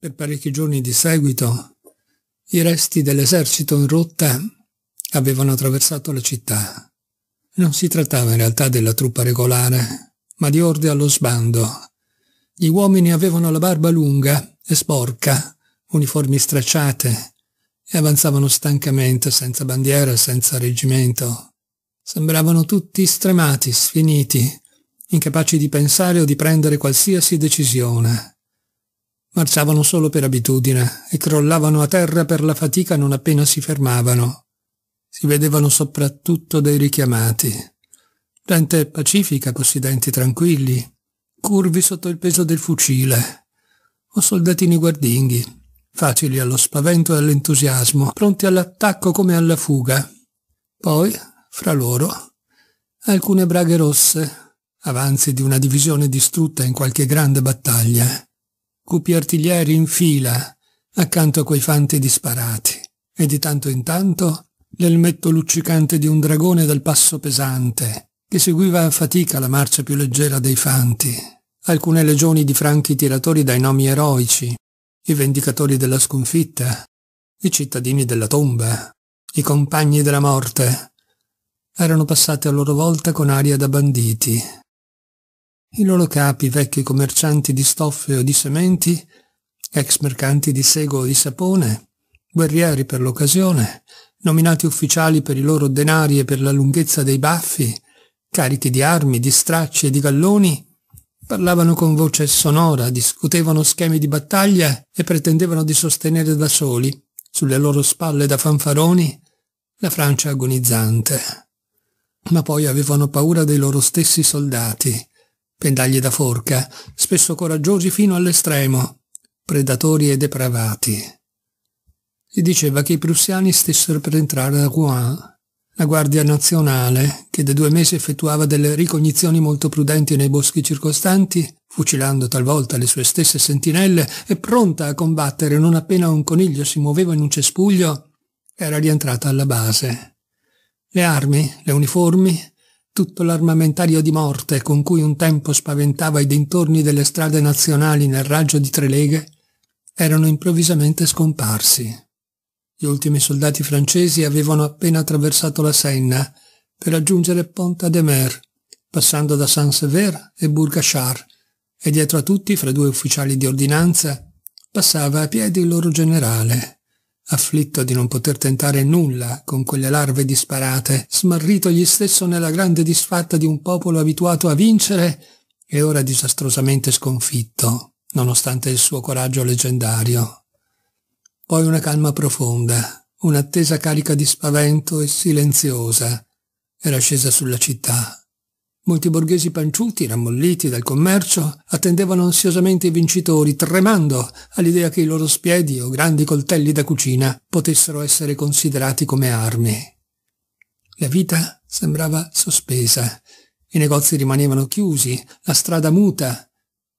per parecchi giorni di seguito i resti dell'esercito in rotta avevano attraversato la città. Non si trattava in realtà della truppa regolare, ma di orde allo sbando. Gli uomini avevano la barba lunga e sporca, uniformi stracciate, e avanzavano stancamente, senza bandiera, senza reggimento. Sembravano tutti stremati, sfiniti, incapaci di pensare o di prendere qualsiasi decisione. Marciavano solo per abitudine e crollavano a terra per la fatica non appena si fermavano. Si vedevano soprattutto dei richiamati. Gente pacifica, possidenti tranquilli, curvi sotto il peso del fucile, o soldatini guardinghi, facili allo spavento e all'entusiasmo, pronti all'attacco come alla fuga. Poi, fra loro, alcune braghe rosse, avanzi di una divisione distrutta in qualche grande battaglia cupi artiglieri in fila accanto a quei fanti disparati e di tanto in tanto l'elmetto luccicante di un dragone dal passo pesante che seguiva a fatica la marcia più leggera dei fanti, alcune legioni di franchi tiratori dai nomi eroici, i vendicatori della sconfitta, i cittadini della tomba, i compagni della morte, erano passati a loro volta con aria da banditi, i loro capi, vecchi commercianti di stoffe o di sementi, ex mercanti di sego o di sapone, guerrieri per l'occasione, nominati ufficiali per i loro denari e per la lunghezza dei baffi, carichi di armi, di stracci e di galloni, parlavano con voce sonora, discutevano schemi di battaglia e pretendevano di sostenere da soli, sulle loro spalle da fanfaroni, la Francia agonizzante. Ma poi avevano paura dei loro stessi soldati, pendagli da forca, spesso coraggiosi fino all'estremo, predatori e depravati. Si diceva che i prussiani stessero per entrare a Rouen. La Guardia Nazionale, che da due mesi effettuava delle ricognizioni molto prudenti nei boschi circostanti, fucilando talvolta le sue stesse sentinelle e pronta a combattere non appena un coniglio si muoveva in un cespuglio, era rientrata alla base. Le armi, le uniformi, tutto l'armamentario di morte con cui un tempo spaventava i dintorni delle strade nazionali nel raggio di tre leghe, erano improvvisamente scomparsi. Gli ultimi soldati francesi avevano appena attraversato la Senna per raggiungere Pont-à-Demer, passando da Saint-Sever e Bourgachard, e dietro a tutti, fra due ufficiali di ordinanza, passava a piedi il loro generale afflitto di non poter tentare nulla con quelle larve disparate, smarrito egli stesso nella grande disfatta di un popolo abituato a vincere e ora disastrosamente sconfitto, nonostante il suo coraggio leggendario. Poi una calma profonda, un'attesa carica di spavento e silenziosa, era scesa sulla città Molti borghesi panciuti, rammolliti dal commercio, attendevano ansiosamente i vincitori, tremando all'idea che i loro spiedi o grandi coltelli da cucina potessero essere considerati come armi. La vita sembrava sospesa, i negozi rimanevano chiusi, la strada muta.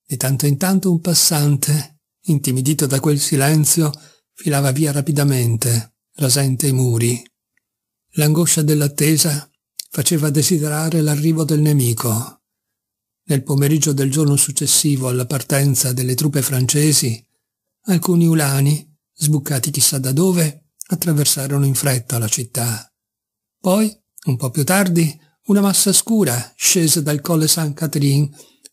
Di tanto in tanto un passante, intimidito da quel silenzio, filava via rapidamente, rasente i muri. L'angoscia dell'attesa faceva desiderare l'arrivo del nemico. Nel pomeriggio del giorno successivo alla partenza delle truppe francesi, alcuni ulani, sbuccati chissà da dove, attraversarono in fretta la città. Poi, un po' più tardi, una massa scura scese dal colle saint Catherine,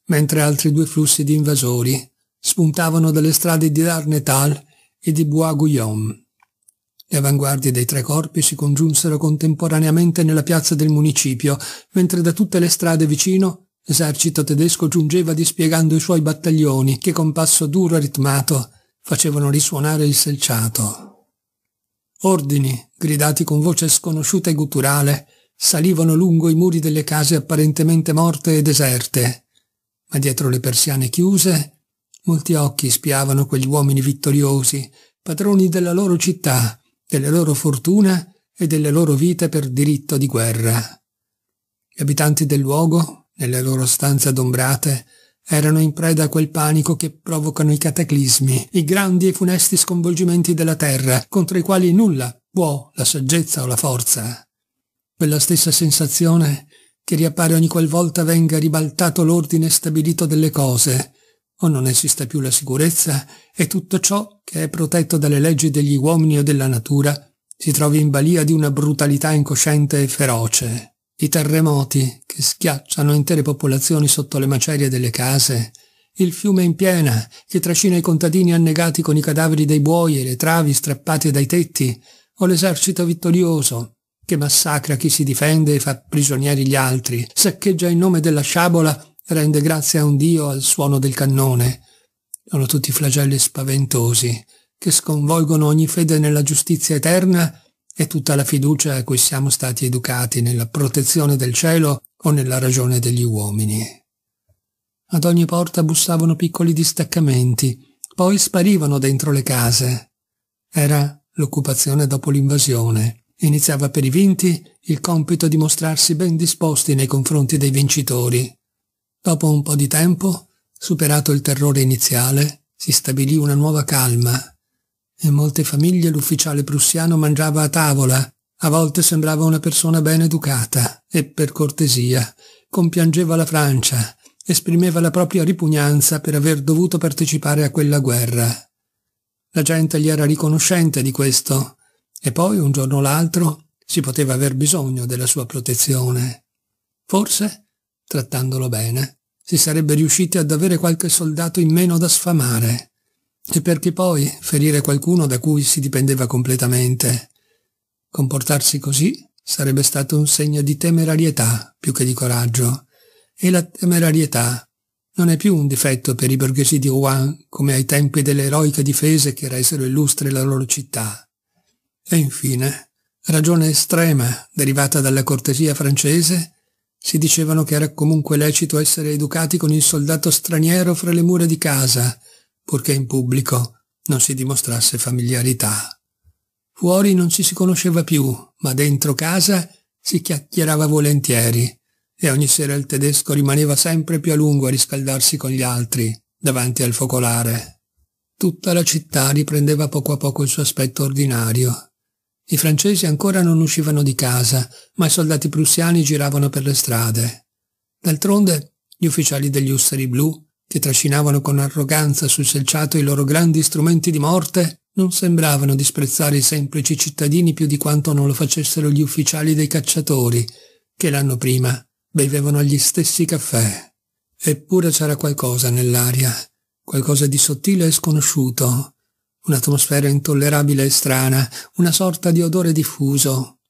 mentre altri due flussi di invasori spuntavano dalle strade di Darnetal e di Bois-Guillaume. Le avanguardie dei tre corpi si congiunsero contemporaneamente nella piazza del municipio, mentre da tutte le strade vicino l'esercito tedesco giungeva dispiegando i suoi battaglioni che con passo duro e ritmato facevano risuonare il selciato. Ordini, gridati con voce sconosciuta e gutturale, salivano lungo i muri delle case apparentemente morte e deserte, ma dietro le persiane chiuse molti occhi spiavano quegli uomini vittoriosi, padroni della loro città, della loro fortuna e della loro vita per diritto di guerra. Gli abitanti del luogo, nelle loro stanze adombrate, erano in preda a quel panico che provocano i cataclismi, i grandi e funesti sconvolgimenti della terra, contro i quali nulla può la saggezza o la forza. Quella stessa sensazione che riappare ogni qualvolta venga ribaltato l'ordine stabilito delle cose, o non esista più la sicurezza e tutto ciò che è protetto dalle leggi degli uomini o della natura si trovi in balia di una brutalità incosciente e feroce, i terremoti che schiacciano intere popolazioni sotto le macerie delle case, il fiume in piena che trascina i contadini annegati con i cadaveri dei buoi e le travi strappate dai tetti, o l'esercito vittorioso che massacra chi si difende e fa prigionieri gli altri, saccheggia in nome della sciabola rende grazie a un Dio al suono del cannone. Sono tutti flagelli spaventosi che sconvolgono ogni fede nella giustizia eterna e tutta la fiducia a cui siamo stati educati nella protezione del cielo o nella ragione degli uomini. Ad ogni porta bussavano piccoli distaccamenti, poi sparivano dentro le case. Era l'occupazione dopo l'invasione. Iniziava per i vinti il compito di mostrarsi ben disposti nei confronti dei vincitori, Dopo un po' di tempo, superato il terrore iniziale, si stabilì una nuova calma. In molte famiglie l'ufficiale prussiano mangiava a tavola, a volte sembrava una persona ben educata e, per cortesia, compiangeva la Francia, esprimeva la propria ripugnanza per aver dovuto partecipare a quella guerra. La gente gli era riconoscente di questo, e poi un giorno o l'altro si poteva aver bisogno della sua protezione. Forse, trattandolo bene, si sarebbe riusciti ad avere qualche soldato in meno da sfamare, e perché poi ferire qualcuno da cui si dipendeva completamente. Comportarsi così sarebbe stato un segno di temerarietà più che di coraggio, e la temerarietà non è più un difetto per i borghesi di Rouen come ai tempi delle eroiche difese che resero illustre la loro città. E infine, ragione estrema derivata dalla cortesia francese, si dicevano che era comunque lecito essere educati con il soldato straniero fra le mura di casa, purché in pubblico non si dimostrasse familiarità. Fuori non ci si conosceva più, ma dentro casa si chiacchierava volentieri e ogni sera il tedesco rimaneva sempre più a lungo a riscaldarsi con gli altri, davanti al focolare. Tutta la città riprendeva poco a poco il suo aspetto ordinario i francesi ancora non uscivano di casa, ma i soldati prussiani giravano per le strade. D'altronde, gli ufficiali degli Usseri Blu, che trascinavano con arroganza sul selciato i loro grandi strumenti di morte, non sembravano disprezzare i semplici cittadini più di quanto non lo facessero gli ufficiali dei cacciatori, che l'anno prima bevevano gli stessi caffè. Eppure c'era qualcosa nell'aria, qualcosa di sottile e sconosciuto, un'atmosfera intollerabile e strana, una sorta di odore diffuso,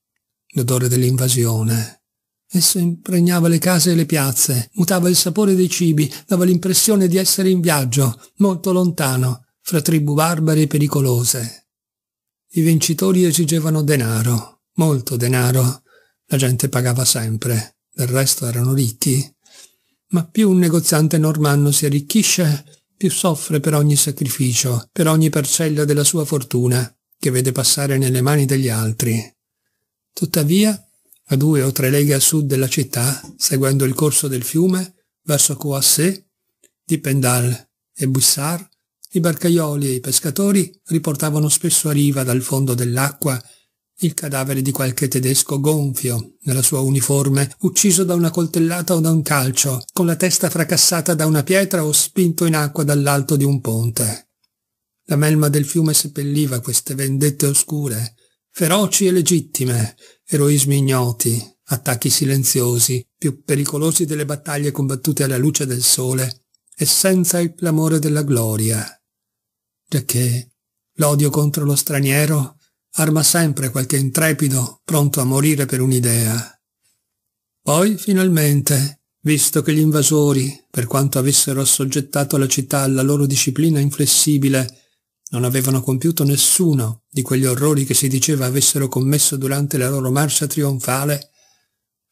l'odore dell'invasione. Esso impregnava le case e le piazze, mutava il sapore dei cibi, dava l'impressione di essere in viaggio, molto lontano, fra tribù barbare e pericolose. I vincitori esigevano denaro, molto denaro. La gente pagava sempre, del resto erano ricchi. Ma più un negoziante normanno si arricchisce, più soffre per ogni sacrificio, per ogni parcella della sua fortuna, che vede passare nelle mani degli altri. Tuttavia, a due o tre leghe a sud della città, seguendo il corso del fiume, verso Coassé, Pendal e Bussard, i barcaioli e i pescatori riportavano spesso a riva dal fondo dell'acqua il cadavere di qualche tedesco gonfio, nella sua uniforme, ucciso da una coltellata o da un calcio, con la testa fracassata da una pietra o spinto in acqua dall'alto di un ponte. La melma del fiume seppelliva queste vendette oscure, feroci e legittime, eroismi ignoti, attacchi silenziosi, più pericolosi delle battaglie combattute alla luce del sole e senza il clamore della gloria. Giacché l'odio contro lo straniero arma sempre qualche intrepido pronto a morire per un'idea. Poi, finalmente, visto che gli invasori, per quanto avessero assoggettato la città alla loro disciplina inflessibile, non avevano compiuto nessuno di quegli orrori che si diceva avessero commesso durante la loro marcia trionfale,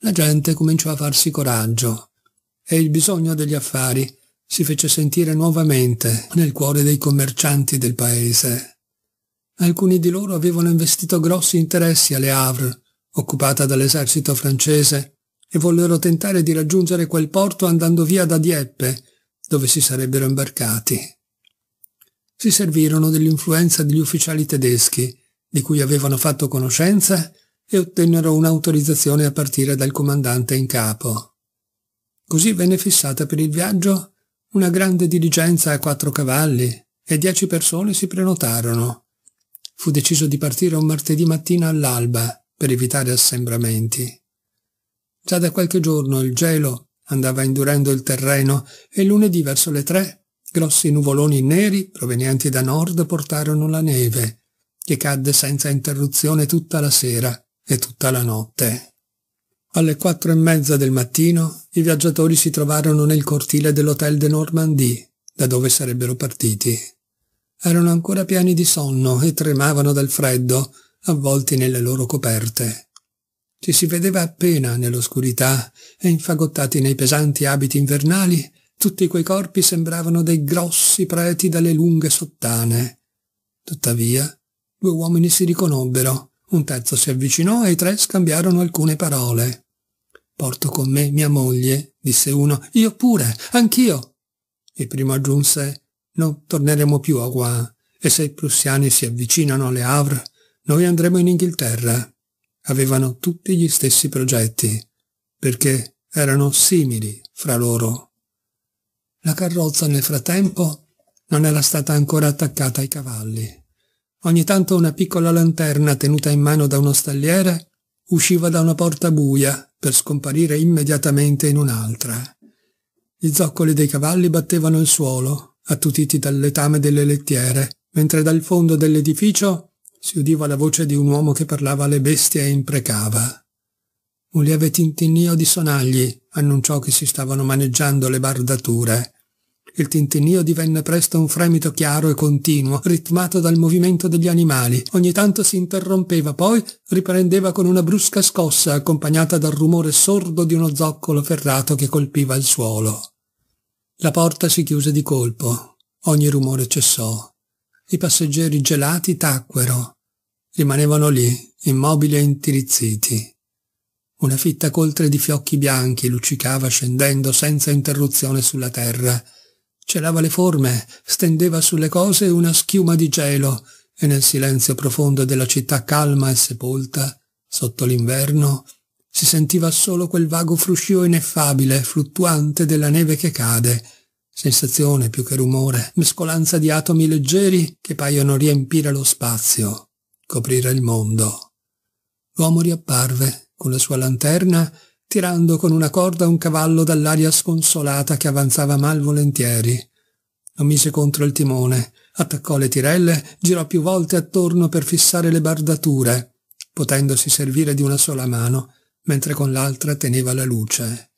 la gente cominciò a farsi coraggio e il bisogno degli affari si fece sentire nuovamente nel cuore dei commercianti del paese. Alcuni di loro avevano investito grossi interessi alle Havre, occupata dall'esercito francese, e vollero tentare di raggiungere quel porto andando via da Dieppe, dove si sarebbero imbarcati. Si servirono dell'influenza degli ufficiali tedeschi, di cui avevano fatto conoscenza, e ottennero un'autorizzazione a partire dal comandante in capo. Così venne fissata per il viaggio una grande diligenza a quattro cavalli e dieci persone si prenotarono fu deciso di partire un martedì mattina all'alba per evitare assembramenti. Già da qualche giorno il gelo andava indurendo il terreno e lunedì verso le tre grossi nuvoloni neri provenienti da nord portarono la neve, che cadde senza interruzione tutta la sera e tutta la notte. Alle quattro e mezza del mattino i viaggiatori si trovarono nel cortile dell'Hotel de Normandie, da dove sarebbero partiti. Erano ancora pieni di sonno e tremavano dal freddo, avvolti nelle loro coperte. Ci si vedeva appena nell'oscurità e infagottati nei pesanti abiti invernali, tutti quei corpi sembravano dei grossi preti dalle lunghe sottane. Tuttavia, due uomini si riconobbero, un terzo si avvicinò e i tre scambiarono alcune parole. Porto con me mia moglie, disse uno. Io pure, anch'io. Il primo aggiunse non torneremo più a Rouen e se i prussiani si avvicinano alle Havre, noi andremo in Inghilterra. Avevano tutti gli stessi progetti, perché erano simili fra loro. La carrozza nel frattempo non era stata ancora attaccata ai cavalli. Ogni tanto una piccola lanterna tenuta in mano da uno stalliere usciva da una porta buia per scomparire immediatamente in un'altra. Gli zoccoli dei cavalli battevano il suolo, attutiti dal letame delle lettiere, mentre dal fondo dell'edificio si udiva la voce di un uomo che parlava alle bestie e imprecava. Un lieve tintinnio di sonagli annunciò che si stavano maneggiando le bardature. Il tintinnio divenne presto un fremito chiaro e continuo, ritmato dal movimento degli animali. Ogni tanto si interrompeva, poi riprendeva con una brusca scossa accompagnata dal rumore sordo di uno zoccolo ferrato che colpiva il suolo. La porta si chiuse di colpo, ogni rumore cessò. I passeggeri gelati tacquero, rimanevano lì, immobili e intirizziti. Una fitta coltre di fiocchi bianchi luccicava scendendo senza interruzione sulla terra. Celava le forme, stendeva sulle cose una schiuma di gelo e nel silenzio profondo della città calma e sepolta, sotto l'inverno, si sentiva solo quel vago fruscio ineffabile, fluttuante della neve che cade, sensazione più che rumore, mescolanza di atomi leggeri che paiono riempire lo spazio, coprire il mondo. L'uomo riapparve, con la sua lanterna, tirando con una corda un cavallo dall'aria sconsolata che avanzava malvolentieri. Lo mise contro il timone, attaccò le tirelle, girò più volte attorno per fissare le bardature, potendosi servire di una sola mano, mentre con l'altra teneva la luce.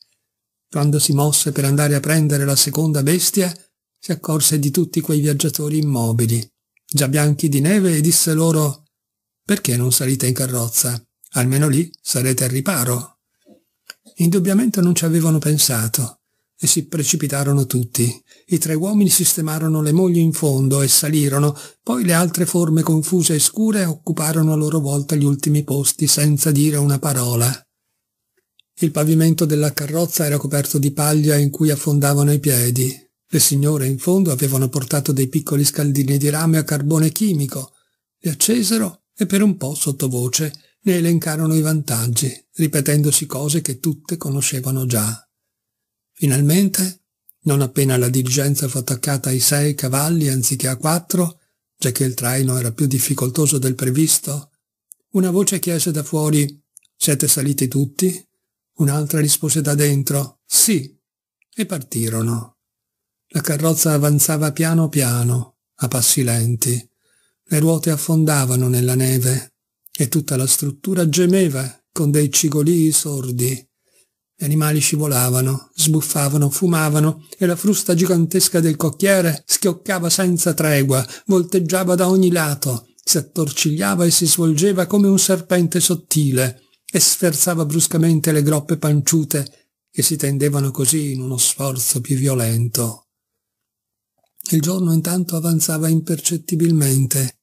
Quando si mosse per andare a prendere la seconda bestia, si accorse di tutti quei viaggiatori immobili, già bianchi di neve, e disse loro «Perché non salite in carrozza? Almeno lì sarete al riparo». Indubbiamente non ci avevano pensato e si precipitarono tutti. I tre uomini sistemarono le mogli in fondo e salirono, poi le altre forme confuse e scure occuparono a loro volta gli ultimi posti senza dire una parola. Il pavimento della carrozza era coperto di paglia in cui affondavano i piedi. Le signore in fondo avevano portato dei piccoli scaldini di rame a carbone chimico. Li accesero e per un po' sottovoce ne elencarono i vantaggi, ripetendosi cose che tutte conoscevano già. Finalmente, non appena la diligenza fu attaccata ai sei cavalli anziché a quattro, già che il traino era più difficoltoso del previsto, una voce chiese da fuori «Siete saliti tutti?» Un'altra rispose da dentro sì e partirono. La carrozza avanzava piano piano, a passi lenti. Le ruote affondavano nella neve e tutta la struttura gemeva con dei cigolii sordi. Gli animali scivolavano, sbuffavano, fumavano e la frusta gigantesca del cocchiere schioccava senza tregua, volteggiava da ogni lato, si attorcigliava e si svolgeva come un serpente sottile, e sferzava bruscamente le groppe panciute che si tendevano così in uno sforzo più violento. Il giorno intanto avanzava impercettibilmente.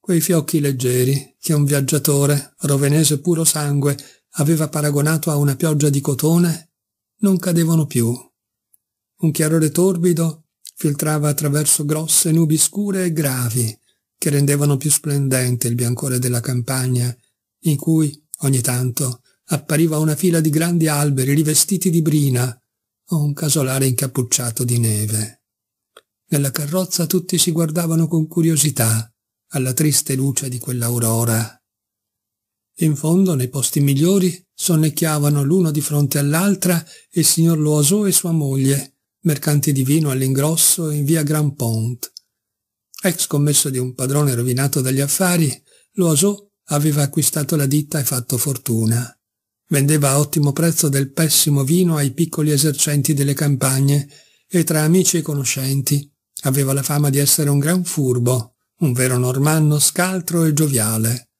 Quei fiocchi leggeri che un viaggiatore, rovenese puro sangue, aveva paragonato a una pioggia di cotone, non cadevano più. Un chiarore torbido filtrava attraverso grosse nubi scure e gravi che rendevano più splendente il biancore della campagna in cui Ogni tanto appariva una fila di grandi alberi rivestiti di brina o un casolare incappucciato di neve. Nella carrozza tutti si guardavano con curiosità alla triste luce di quell'aurora. In fondo, nei posti migliori, sonnecchiavano l'uno di fronte all'altra il signor Loiseau e sua moglie, mercanti di vino all'ingrosso in via Grand Pont. Ex commesso di un padrone rovinato dagli affari, Loiseau aveva acquistato la ditta e fatto fortuna. Vendeva a ottimo prezzo del pessimo vino ai piccoli esercenti delle campagne e tra amici e conoscenti aveva la fama di essere un gran furbo, un vero normanno scaltro e gioviale.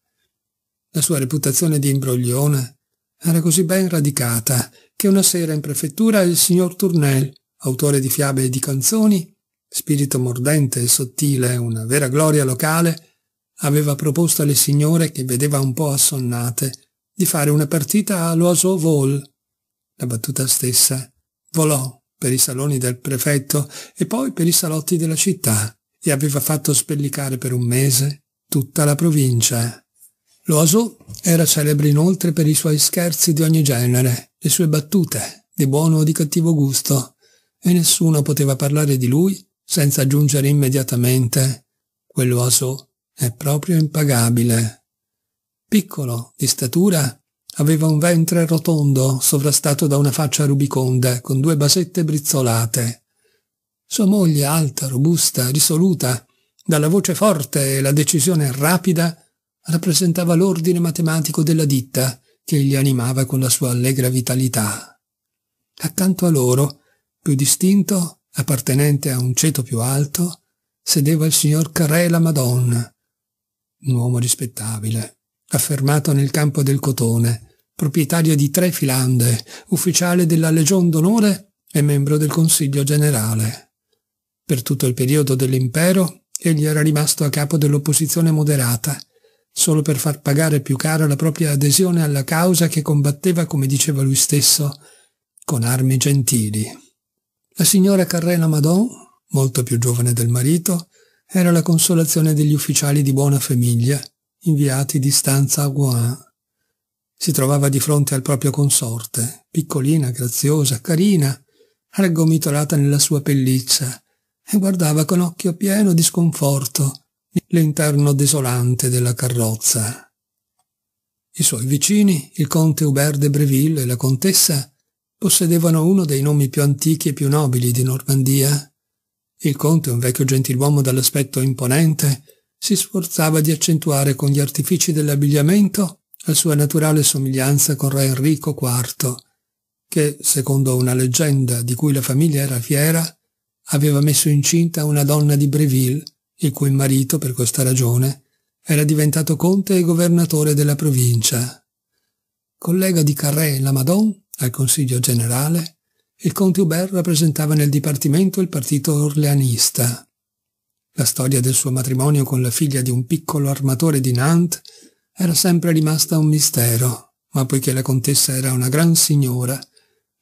La sua reputazione di imbroglione era così ben radicata che una sera in prefettura il signor Tournel, autore di fiabe e di canzoni, spirito mordente e sottile, una vera gloria locale, aveva proposto alle signore che vedeva un po' assonnate di fare una partita all'oiseau vol. La battuta stessa volò per i saloni del prefetto e poi per i salotti della città e aveva fatto spellicare per un mese tutta la provincia. L'oiseau era celebre inoltre per i suoi scherzi di ogni genere, le sue battute, di buono o di cattivo gusto, e nessuno poteva parlare di lui senza aggiungere immediatamente quell'oiseau è proprio impagabile. Piccolo, di statura, aveva un ventre rotondo sovrastato da una faccia rubiconda con due basette brizzolate. Sua moglie, alta, robusta, risoluta, dalla voce forte e la decisione rapida, rappresentava l'ordine matematico della ditta che gli animava con la sua allegra vitalità. Accanto a loro, più distinto, appartenente a un ceto più alto, sedeva il signor Carré la Madonna, un uomo rispettabile, affermato nel campo del cotone, proprietario di tre filande, ufficiale della Legion d'Onore e membro del Consiglio Generale. Per tutto il periodo dell'impero egli era rimasto a capo dell'opposizione moderata, solo per far pagare più cara la propria adesione alla causa che combatteva, come diceva lui stesso, con armi gentili. La signora Carrena Madon, molto più giovane del marito, era la consolazione degli ufficiali di buona famiglia inviati di stanza a Guan. Si trovava di fronte al proprio consorte, piccolina, graziosa, carina, raggomitolata nella sua pelliccia, e guardava con occhio pieno di sconforto l'interno desolante della carrozza. I suoi vicini, il conte Hubert de Breville e la contessa, possedevano uno dei nomi più antichi e più nobili di Normandia, il conte, un vecchio gentiluomo dall'aspetto imponente, si sforzava di accentuare con gli artifici dell'abbigliamento la sua naturale somiglianza con re Enrico IV, che, secondo una leggenda di cui la famiglia era fiera, aveva messo incinta una donna di Breville, il cui marito, per questa ragione, era diventato conte e governatore della provincia. Collega di Carré Lamadon al Consiglio generale, il conte Hubert rappresentava nel dipartimento il partito orleanista. La storia del suo matrimonio con la figlia di un piccolo armatore di Nantes era sempre rimasta un mistero, ma poiché la contessa era una gran signora,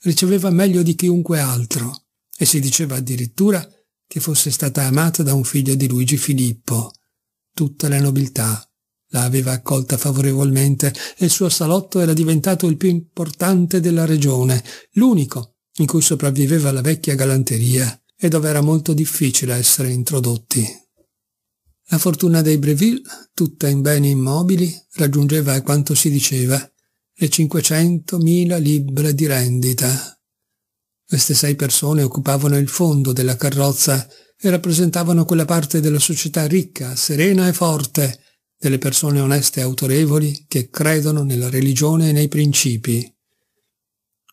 riceveva meglio di chiunque altro e si diceva addirittura che fosse stata amata da un figlio di Luigi Filippo. Tutta la nobiltà la aveva accolta favorevolmente e il suo salotto era diventato il più importante della regione, l'unico in cui sopravviveva la vecchia galanteria e dove era molto difficile essere introdotti. La fortuna dei Breville, tutta in beni immobili, raggiungeva a quanto si diceva le 500.000 libbre di rendita. Queste sei persone occupavano il fondo della carrozza e rappresentavano quella parte della società ricca, serena e forte, delle persone oneste e autorevoli che credono nella religione e nei principi.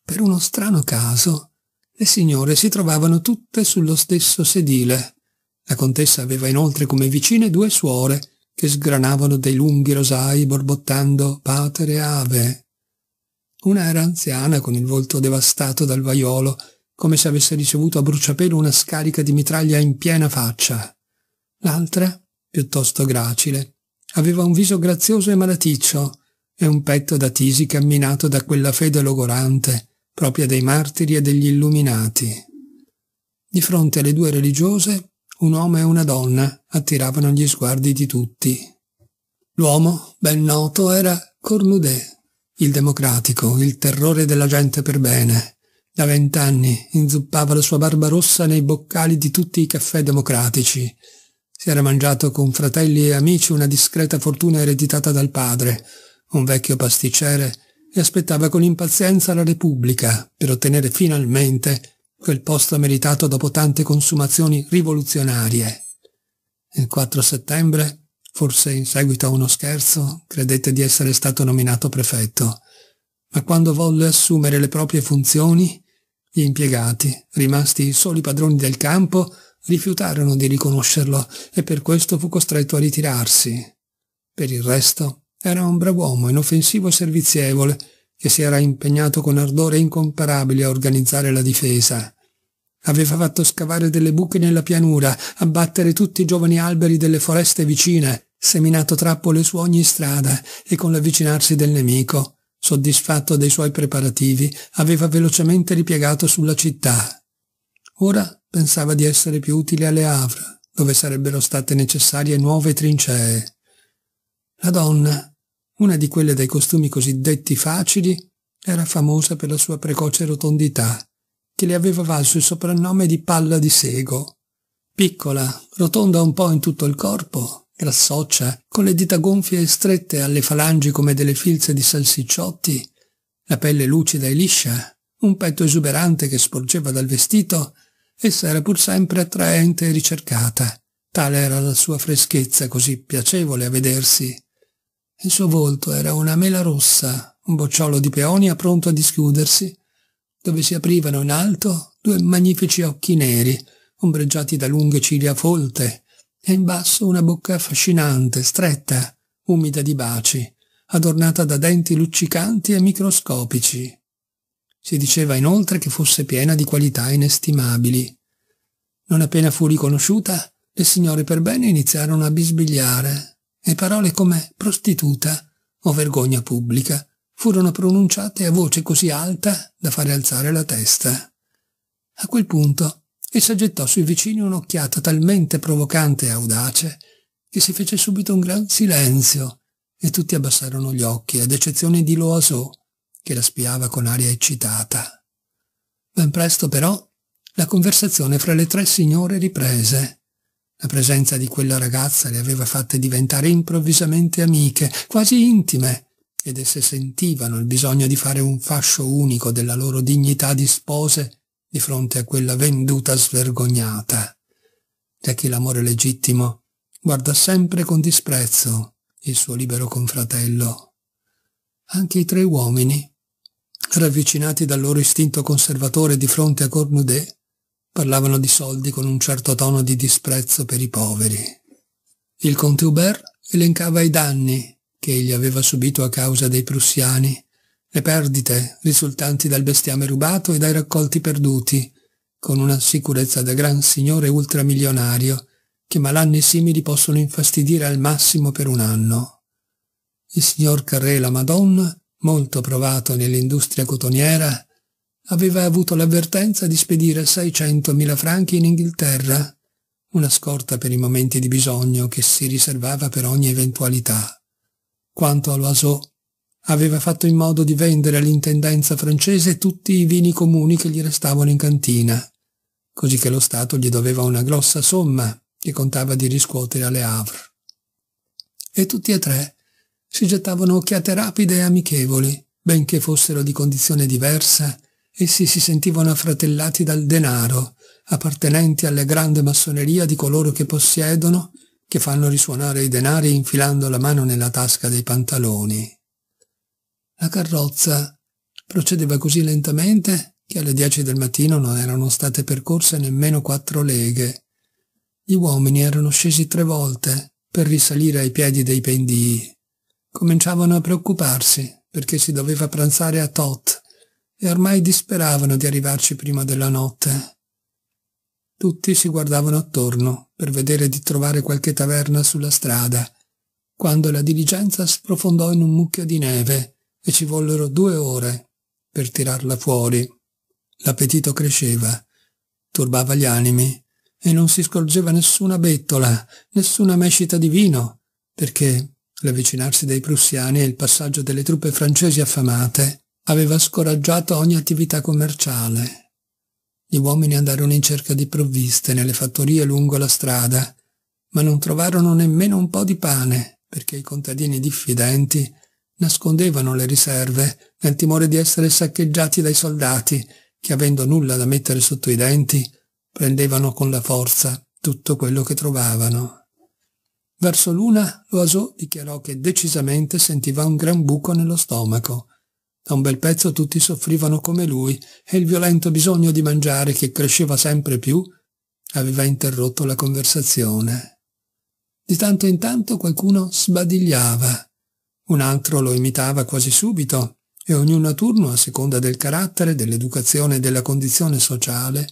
Per uno strano caso, le signore si trovavano tutte sullo stesso sedile. La contessa aveva inoltre come vicine due suore che sgranavano dei lunghi rosai borbottando patere ave. Una era anziana con il volto devastato dal vaiolo, come se avesse ricevuto a bruciapelo una scarica di mitraglia in piena faccia. L'altra, piuttosto gracile, aveva un viso grazioso e malaticcio e un petto da tisi camminato da quella fede logorante propria dei martiri e degli illuminati. Di fronte alle due religiose, un uomo e una donna attiravano gli sguardi di tutti. L'uomo, ben noto, era Cornudet, il democratico, il terrore della gente per bene. Da vent'anni inzuppava la sua barba rossa nei boccali di tutti i caffè democratici. Si era mangiato con fratelli e amici una discreta fortuna ereditata dal padre, un vecchio pasticcere e aspettava con impazienza la Repubblica per ottenere finalmente quel posto meritato dopo tante consumazioni rivoluzionarie. Il 4 settembre, forse in seguito a uno scherzo, credette di essere stato nominato prefetto, ma quando volle assumere le proprie funzioni, gli impiegati, rimasti i soli padroni del campo, rifiutarono di riconoscerlo e per questo fu costretto a ritirarsi. Per il resto era un brav'uomo inoffensivo e servizievole, che si era impegnato con ardore incomparabile a organizzare la difesa. Aveva fatto scavare delle buche nella pianura, abbattere tutti i giovani alberi delle foreste vicine, seminato trappole su ogni strada e con l'avvicinarsi del nemico, soddisfatto dei suoi preparativi, aveva velocemente ripiegato sulla città. Ora pensava di essere più utile alle Havre, dove sarebbero state necessarie nuove trincee. La donna una di quelle dai costumi cosiddetti facili era famosa per la sua precoce rotondità, che le aveva valso il soprannome di palla di sego. Piccola, rotonda un po' in tutto il corpo, grassoccia, con le dita gonfie e strette alle falangi come delle filze di salsicciotti, la pelle lucida e liscia, un petto esuberante che sporgeva dal vestito, essa era pur sempre attraente e ricercata. Tale era la sua freschezza così piacevole a vedersi, il suo volto era una mela rossa, un bocciolo di peonia pronto a dischiudersi, dove si aprivano in alto due magnifici occhi neri, ombreggiati da lunghe ciglia folte, e in basso una bocca affascinante, stretta, umida di baci, adornata da denti luccicanti e microscopici. Si diceva inoltre che fosse piena di qualità inestimabili. Non appena fu riconosciuta, le signore per bene iniziarono a bisbigliare e parole come prostituta o vergogna pubblica furono pronunciate a voce così alta da fare alzare la testa. A quel punto essa gettò sui vicini un'occhiata talmente provocante e audace che si fece subito un gran silenzio e tutti abbassarono gli occhi, ad eccezione di Loasò, che la spiava con aria eccitata. Ben presto, però, la conversazione fra le tre signore riprese la presenza di quella ragazza le aveva fatte diventare improvvisamente amiche, quasi intime, ed esse sentivano il bisogno di fare un fascio unico della loro dignità di spose di fronte a quella venduta svergognata. Da chi l'amore legittimo guarda sempre con disprezzo il suo libero confratello. Anche i tre uomini, ravvicinati dal loro istinto conservatore di fronte a Cornudet, parlavano di soldi con un certo tono di disprezzo per i poveri. Il conte Hubert elencava i danni che egli aveva subito a causa dei prussiani, le perdite risultanti dal bestiame rubato e dai raccolti perduti, con una sicurezza da gran signore ultramilionario, che malanni simili possono infastidire al massimo per un anno. Il signor Carré la Madonna, molto provato nell'industria cotoniera, aveva avuto l'avvertenza di spedire 600.000 franchi in Inghilterra, una scorta per i momenti di bisogno che si riservava per ogni eventualità. Quanto a Loiseau, aveva fatto in modo di vendere all'intendenza francese tutti i vini comuni che gli restavano in cantina, così che lo Stato gli doveva una grossa somma che contava di riscuotere alle Havre. E tutti e tre si gettavano occhiate rapide e amichevoli, benché fossero di condizione diversa Essi si sentivano affratellati dal denaro, appartenenti alla grande massoneria di coloro che possiedono, che fanno risuonare i denari infilando la mano nella tasca dei pantaloni. La carrozza procedeva così lentamente che alle 10 del mattino non erano state percorse nemmeno quattro leghe. Gli uomini erano scesi tre volte per risalire ai piedi dei pendii. Cominciavano a preoccuparsi perché si doveva pranzare a Tot e ormai disperavano di arrivarci prima della notte. Tutti si guardavano attorno per vedere di trovare qualche taverna sulla strada, quando la diligenza sprofondò in un mucchio di neve e ci vollero due ore per tirarla fuori. L'appetito cresceva, turbava gli animi e non si scorgeva nessuna bettola, nessuna mescita di vino, perché l'avvicinarsi dei prussiani e il passaggio delle truppe francesi affamate aveva scoraggiato ogni attività commerciale. Gli uomini andarono in cerca di provviste nelle fattorie lungo la strada, ma non trovarono nemmeno un po' di pane, perché i contadini diffidenti nascondevano le riserve nel timore di essere saccheggiati dai soldati che, avendo nulla da mettere sotto i denti, prendevano con la forza tutto quello che trovavano. Verso l'una Loiseau dichiarò che decisamente sentiva un gran buco nello stomaco da un bel pezzo tutti soffrivano come lui e il violento bisogno di mangiare che cresceva sempre più aveva interrotto la conversazione. Di tanto in tanto qualcuno sbadigliava, un altro lo imitava quasi subito e ognuno a turno, a seconda del carattere, dell'educazione e della condizione sociale,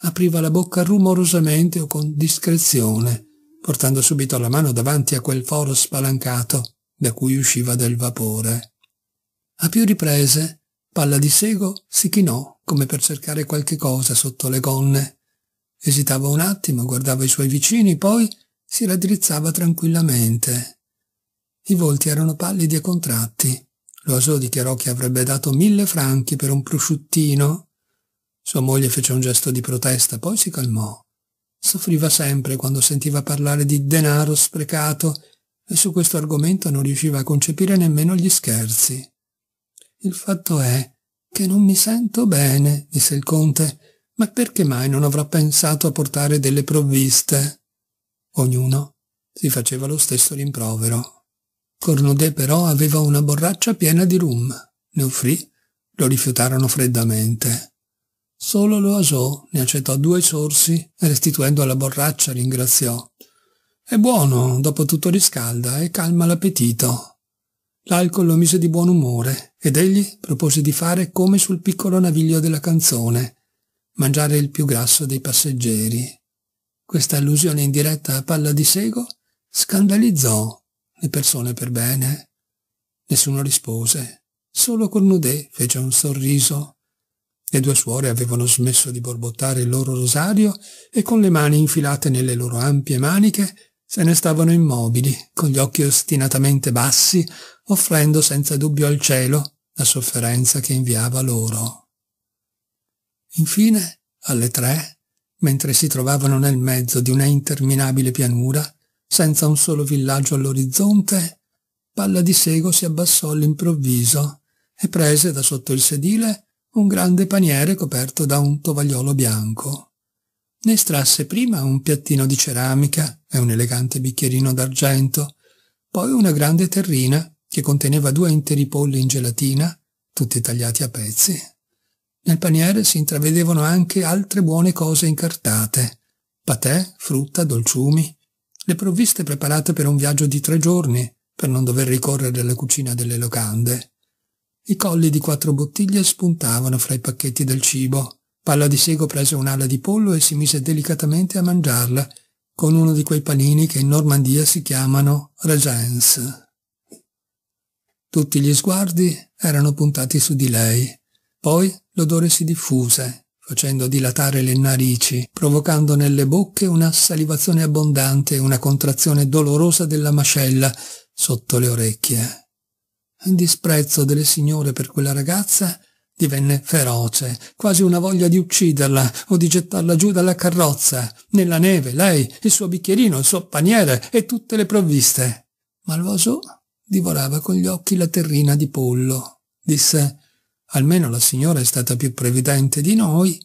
apriva la bocca rumorosamente o con discrezione, portando subito la mano davanti a quel foro spalancato da cui usciva del vapore. A più riprese, Palla di Sego si chinò come per cercare qualche cosa sotto le gonne. Esitava un attimo, guardava i suoi vicini, poi si raddrizzava tranquillamente. I volti erano pallidi e contratti. Loiseau dichiarò che avrebbe dato mille franchi per un prosciuttino. Sua moglie fece un gesto di protesta, poi si calmò. Soffriva sempre quando sentiva parlare di denaro sprecato e su questo argomento non riusciva a concepire nemmeno gli scherzi. Il fatto è che non mi sento bene, disse il conte. Ma perché mai non avrà pensato a portare delle provviste? Ognuno si faceva lo stesso rimprovero. Cornodè però aveva una borraccia piena di rum. Ne offrì, lo rifiutarono freddamente. Solo Loasò ne accettò due sorsi e restituendo alla borraccia ringraziò. È buono, dopo tutto riscalda e calma l'appetito. L'alcol lo mise di buon umore ed egli propose di fare come sul piccolo naviglio della canzone, mangiare il più grasso dei passeggeri. Questa allusione indiretta a palla di sego scandalizzò le persone per bene. Nessuno rispose, solo Cornudet fece un sorriso. Le due suore avevano smesso di borbottare il loro rosario e con le mani infilate nelle loro ampie maniche se ne stavano immobili, con gli occhi ostinatamente bassi, offrendo senza dubbio al cielo la sofferenza che inviava loro. Infine, alle tre, mentre si trovavano nel mezzo di una interminabile pianura, senza un solo villaggio all'orizzonte, Palla di Sego si abbassò all'improvviso e prese da sotto il sedile un grande paniere coperto da un tovagliolo bianco. Ne estrasse prima un piattino di ceramica e un elegante bicchierino d'argento, poi una grande terrina che conteneva due interi polli in gelatina, tutti tagliati a pezzi. Nel paniere si intravedevano anche altre buone cose incartate, patè, frutta, dolciumi, le provviste preparate per un viaggio di tre giorni, per non dover ricorrere alla cucina delle locande. I colli di quattro bottiglie spuntavano fra i pacchetti del cibo, Palla di Sego prese un'ala di pollo e si mise delicatamente a mangiarla, con uno di quei panini che in Normandia si chiamano Regens. Tutti gli sguardi erano puntati su di lei. Poi l'odore si diffuse, facendo dilatare le narici, provocando nelle bocche una salivazione abbondante e una contrazione dolorosa della mascella sotto le orecchie. Il disprezzo delle signore per quella ragazza divenne feroce, quasi una voglia di ucciderla o di gettarla giù dalla carrozza, nella neve, lei, il suo bicchierino, il suo paniere e tutte le provviste. Ma l'oso divorava con gli occhi la terrina di pollo. Disse, almeno la signora è stata più previdente di noi.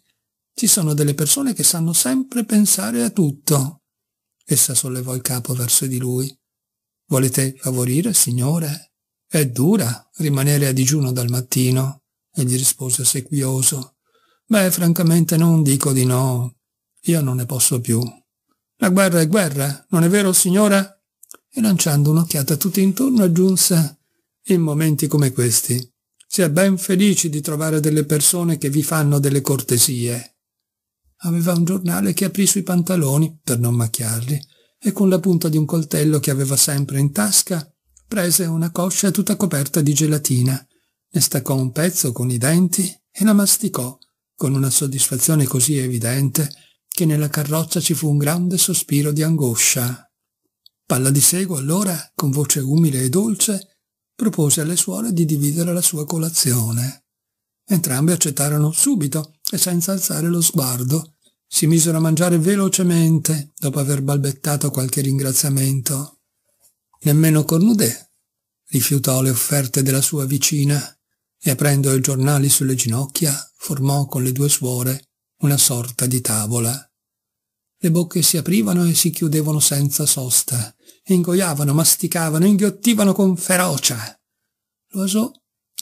Ci sono delle persone che sanno sempre pensare a tutto. Essa sollevò il capo verso di lui. Volete favorire, signore? È dura rimanere a digiuno dal mattino egli rispose ossequioso. Beh, francamente non dico di no. Io non ne posso più. La guerra è guerra, non è vero, signora? E lanciando un'occhiata tutti intorno aggiunse in momenti come questi. Si è ben felici di trovare delle persone che vi fanno delle cortesie. Aveva un giornale che aprì sui pantaloni per non macchiarli e con la punta di un coltello che aveva sempre in tasca prese una coscia tutta coperta di gelatina ne staccò un pezzo con i denti e la masticò con una soddisfazione così evidente che nella carrozza ci fu un grande sospiro di angoscia. Palla di Sego allora, con voce umile e dolce, propose alle suore di dividere la sua colazione. Entrambe accettarono subito e senza alzare lo sguardo. Si misero a mangiare velocemente, dopo aver balbettato qualche ringraziamento. Nemmeno Cornudè rifiutò le offerte della sua vicina e aprendo i giornali sulle ginocchia formò con le due suore una sorta di tavola. Le bocche si aprivano e si chiudevano senza sosta, ingoiavano, masticavano, inghiottivano con ferocia. Loiseau,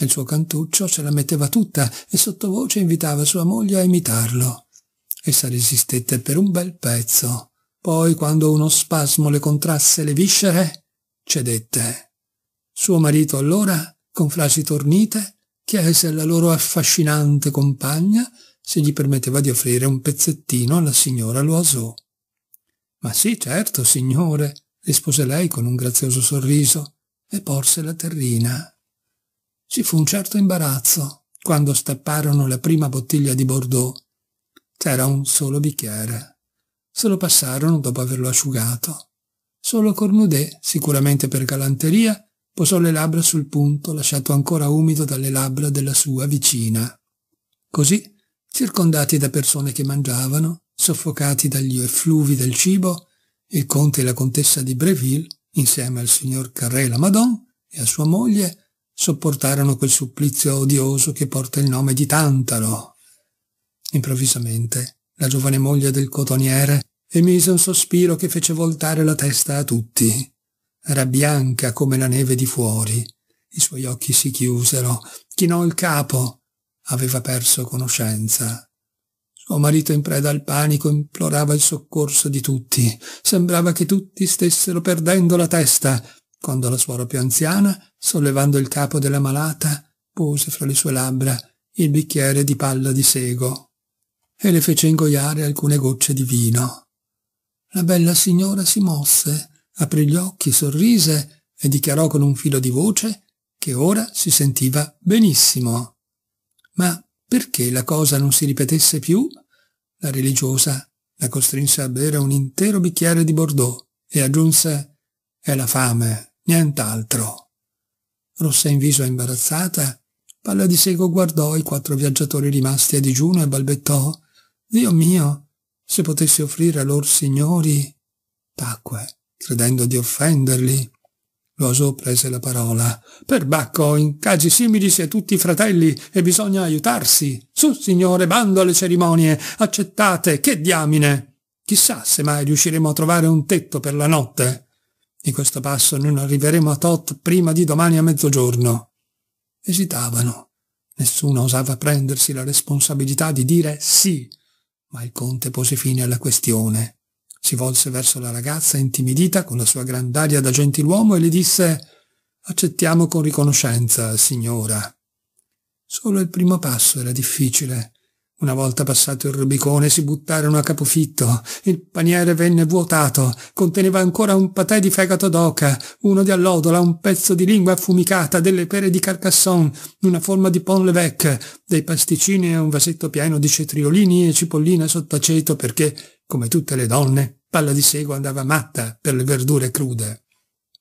nel suo cantuccio, ce la metteva tutta e sottovoce invitava sua moglie a imitarlo. Essa resistette per un bel pezzo, poi quando uno spasmo le contrasse le viscere, cedette. Suo marito allora, con frasi tornite, chiese alla loro affascinante compagna se gli permetteva di offrire un pezzettino alla signora Loiseau. Ma sì, certo, signore, rispose lei con un grazioso sorriso e porse la terrina. Ci fu un certo imbarazzo quando stapparono la prima bottiglia di Bordeaux. C'era un solo bicchiere. Se lo passarono dopo averlo asciugato. Solo Cornudet, sicuramente per galanteria, posò le labbra sul punto lasciato ancora umido dalle labbra della sua vicina. Così, circondati da persone che mangiavano, soffocati dagli effluvi del cibo, il conte e la contessa di Breville, insieme al signor Carré Lamadon e a sua moglie, sopportarono quel supplizio odioso che porta il nome di Tantalo. Improvvisamente, la giovane moglie del cotoniere emise un sospiro che fece voltare la testa a tutti era bianca come la neve di fuori. I suoi occhi si chiusero, chinò il capo, aveva perso conoscenza. Suo marito in preda al panico implorava il soccorso di tutti. Sembrava che tutti stessero perdendo la testa, quando la suora più anziana, sollevando il capo della malata, pose fra le sue labbra il bicchiere di palla di sego e le fece ingoiare alcune gocce di vino. La bella signora si mosse, aprì gli occhi, sorrise e dichiarò con un filo di voce che ora si sentiva benissimo. Ma perché la cosa non si ripetesse più? La religiosa la costrinse a bere un intero bicchiere di Bordeaux e aggiunse «È la fame, nient'altro». Rossa in viso e imbarazzata, Palla di Sego guardò i quattro viaggiatori rimasti a digiuno e balbettò «Dio mio, se potessi offrire a lor signori...» Tacque. Credendo di offenderli, Loso prese la parola. Perbacco, in casi simili si è tutti fratelli e bisogna aiutarsi. Su, signore, bando alle cerimonie, accettate, che diamine! Chissà se mai riusciremo a trovare un tetto per la notte. Di questo passo non arriveremo a Tot prima di domani a mezzogiorno. Esitavano. Nessuno osava prendersi la responsabilità di dire sì, ma il conte pose fine alla questione. Si volse verso la ragazza intimidita con la sua grand'aria da gentiluomo e le disse «Accettiamo con riconoscenza, signora». Solo il primo passo era difficile. Una volta passato il Rubicone si buttarono a capofitto. Il paniere venne vuotato. Conteneva ancora un patè di fegato d'oca, uno di allodola, un pezzo di lingua affumicata, delle pere di Carcassonne, una forma di Pont l'Évêque, dei pasticcini e un vasetto pieno di cetriolini e cipollina sott'aceto perché come tutte le donne, Palla di Sego andava matta per le verdure crude.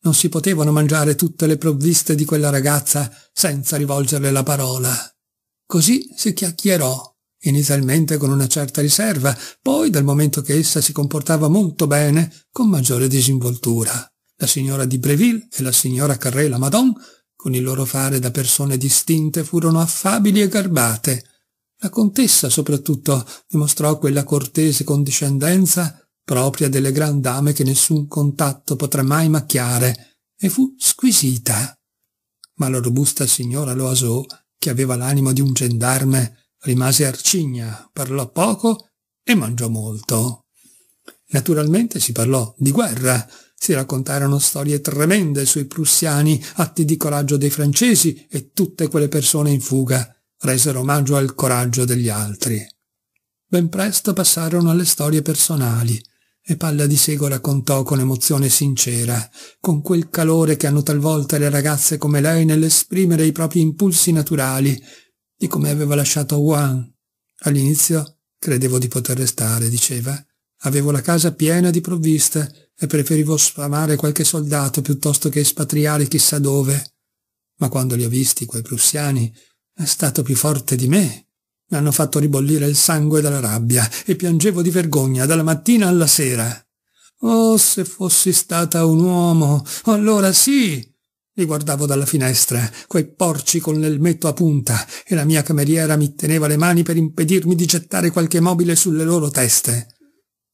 Non si potevano mangiare tutte le provviste di quella ragazza senza rivolgerle la parola. Così si chiacchierò, inizialmente con una certa riserva, poi dal momento che essa si comportava molto bene, con maggiore disinvoltura. La signora di Breville e la signora Carré la Madon, con il loro fare da persone distinte, furono affabili e garbate, la contessa soprattutto dimostrò quella cortese condiscendenza propria delle gran dame che nessun contatto potrà mai macchiare, e fu squisita. Ma la robusta signora Loiseau, che aveva l'animo di un gendarme, rimase arcigna, parlò poco e mangiò molto. Naturalmente si parlò di guerra, si raccontarono storie tremende sui prussiani, atti di coraggio dei francesi e tutte quelle persone in fuga resero omaggio al coraggio degli altri. Ben presto passarono alle storie personali e Palla di Segola contò con emozione sincera, con quel calore che hanno talvolta le ragazze come lei nell'esprimere i propri impulsi naturali, di come aveva lasciato Juan. All'inizio credevo di poter restare, diceva. Avevo la casa piena di provviste e preferivo sfamare qualche soldato piuttosto che espatriare chissà dove. Ma quando li ho visti, quei prussiani, è stato più forte di me. Mi hanno fatto ribollire il sangue dalla rabbia e piangevo di vergogna dalla mattina alla sera. Oh, se fossi stata un uomo, allora sì! Li guardavo dalla finestra, quei porci con l'elmetto a punta, e la mia cameriera mi teneva le mani per impedirmi di gettare qualche mobile sulle loro teste.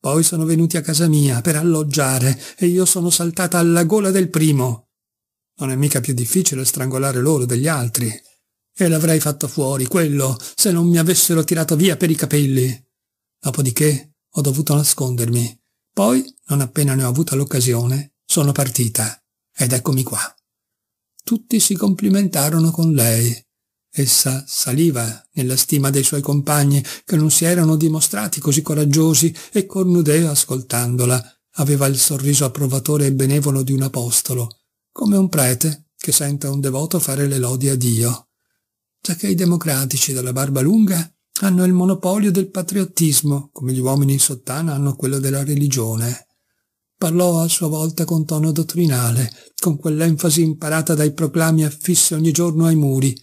Poi sono venuti a casa mia per alloggiare e io sono saltata alla gola del primo. Non è mica più difficile strangolare loro degli altri e l'avrei fatto fuori, quello, se non mi avessero tirato via per i capelli. Dopodiché ho dovuto nascondermi. Poi, non appena ne ho avuta l'occasione, sono partita. Ed eccomi qua. Tutti si complimentarono con lei. Essa saliva nella stima dei suoi compagni, che non si erano dimostrati così coraggiosi, e Cornudet, ascoltandola, aveva il sorriso approvatore e benevolo di un apostolo, come un prete che sente un devoto fare le lodi a Dio che i democratici dalla barba lunga hanno il monopolio del patriottismo, come gli uomini in sottana hanno quello della religione. Parlò a sua volta con tono dottrinale, con quell'enfasi imparata dai proclami affissi ogni giorno ai muri,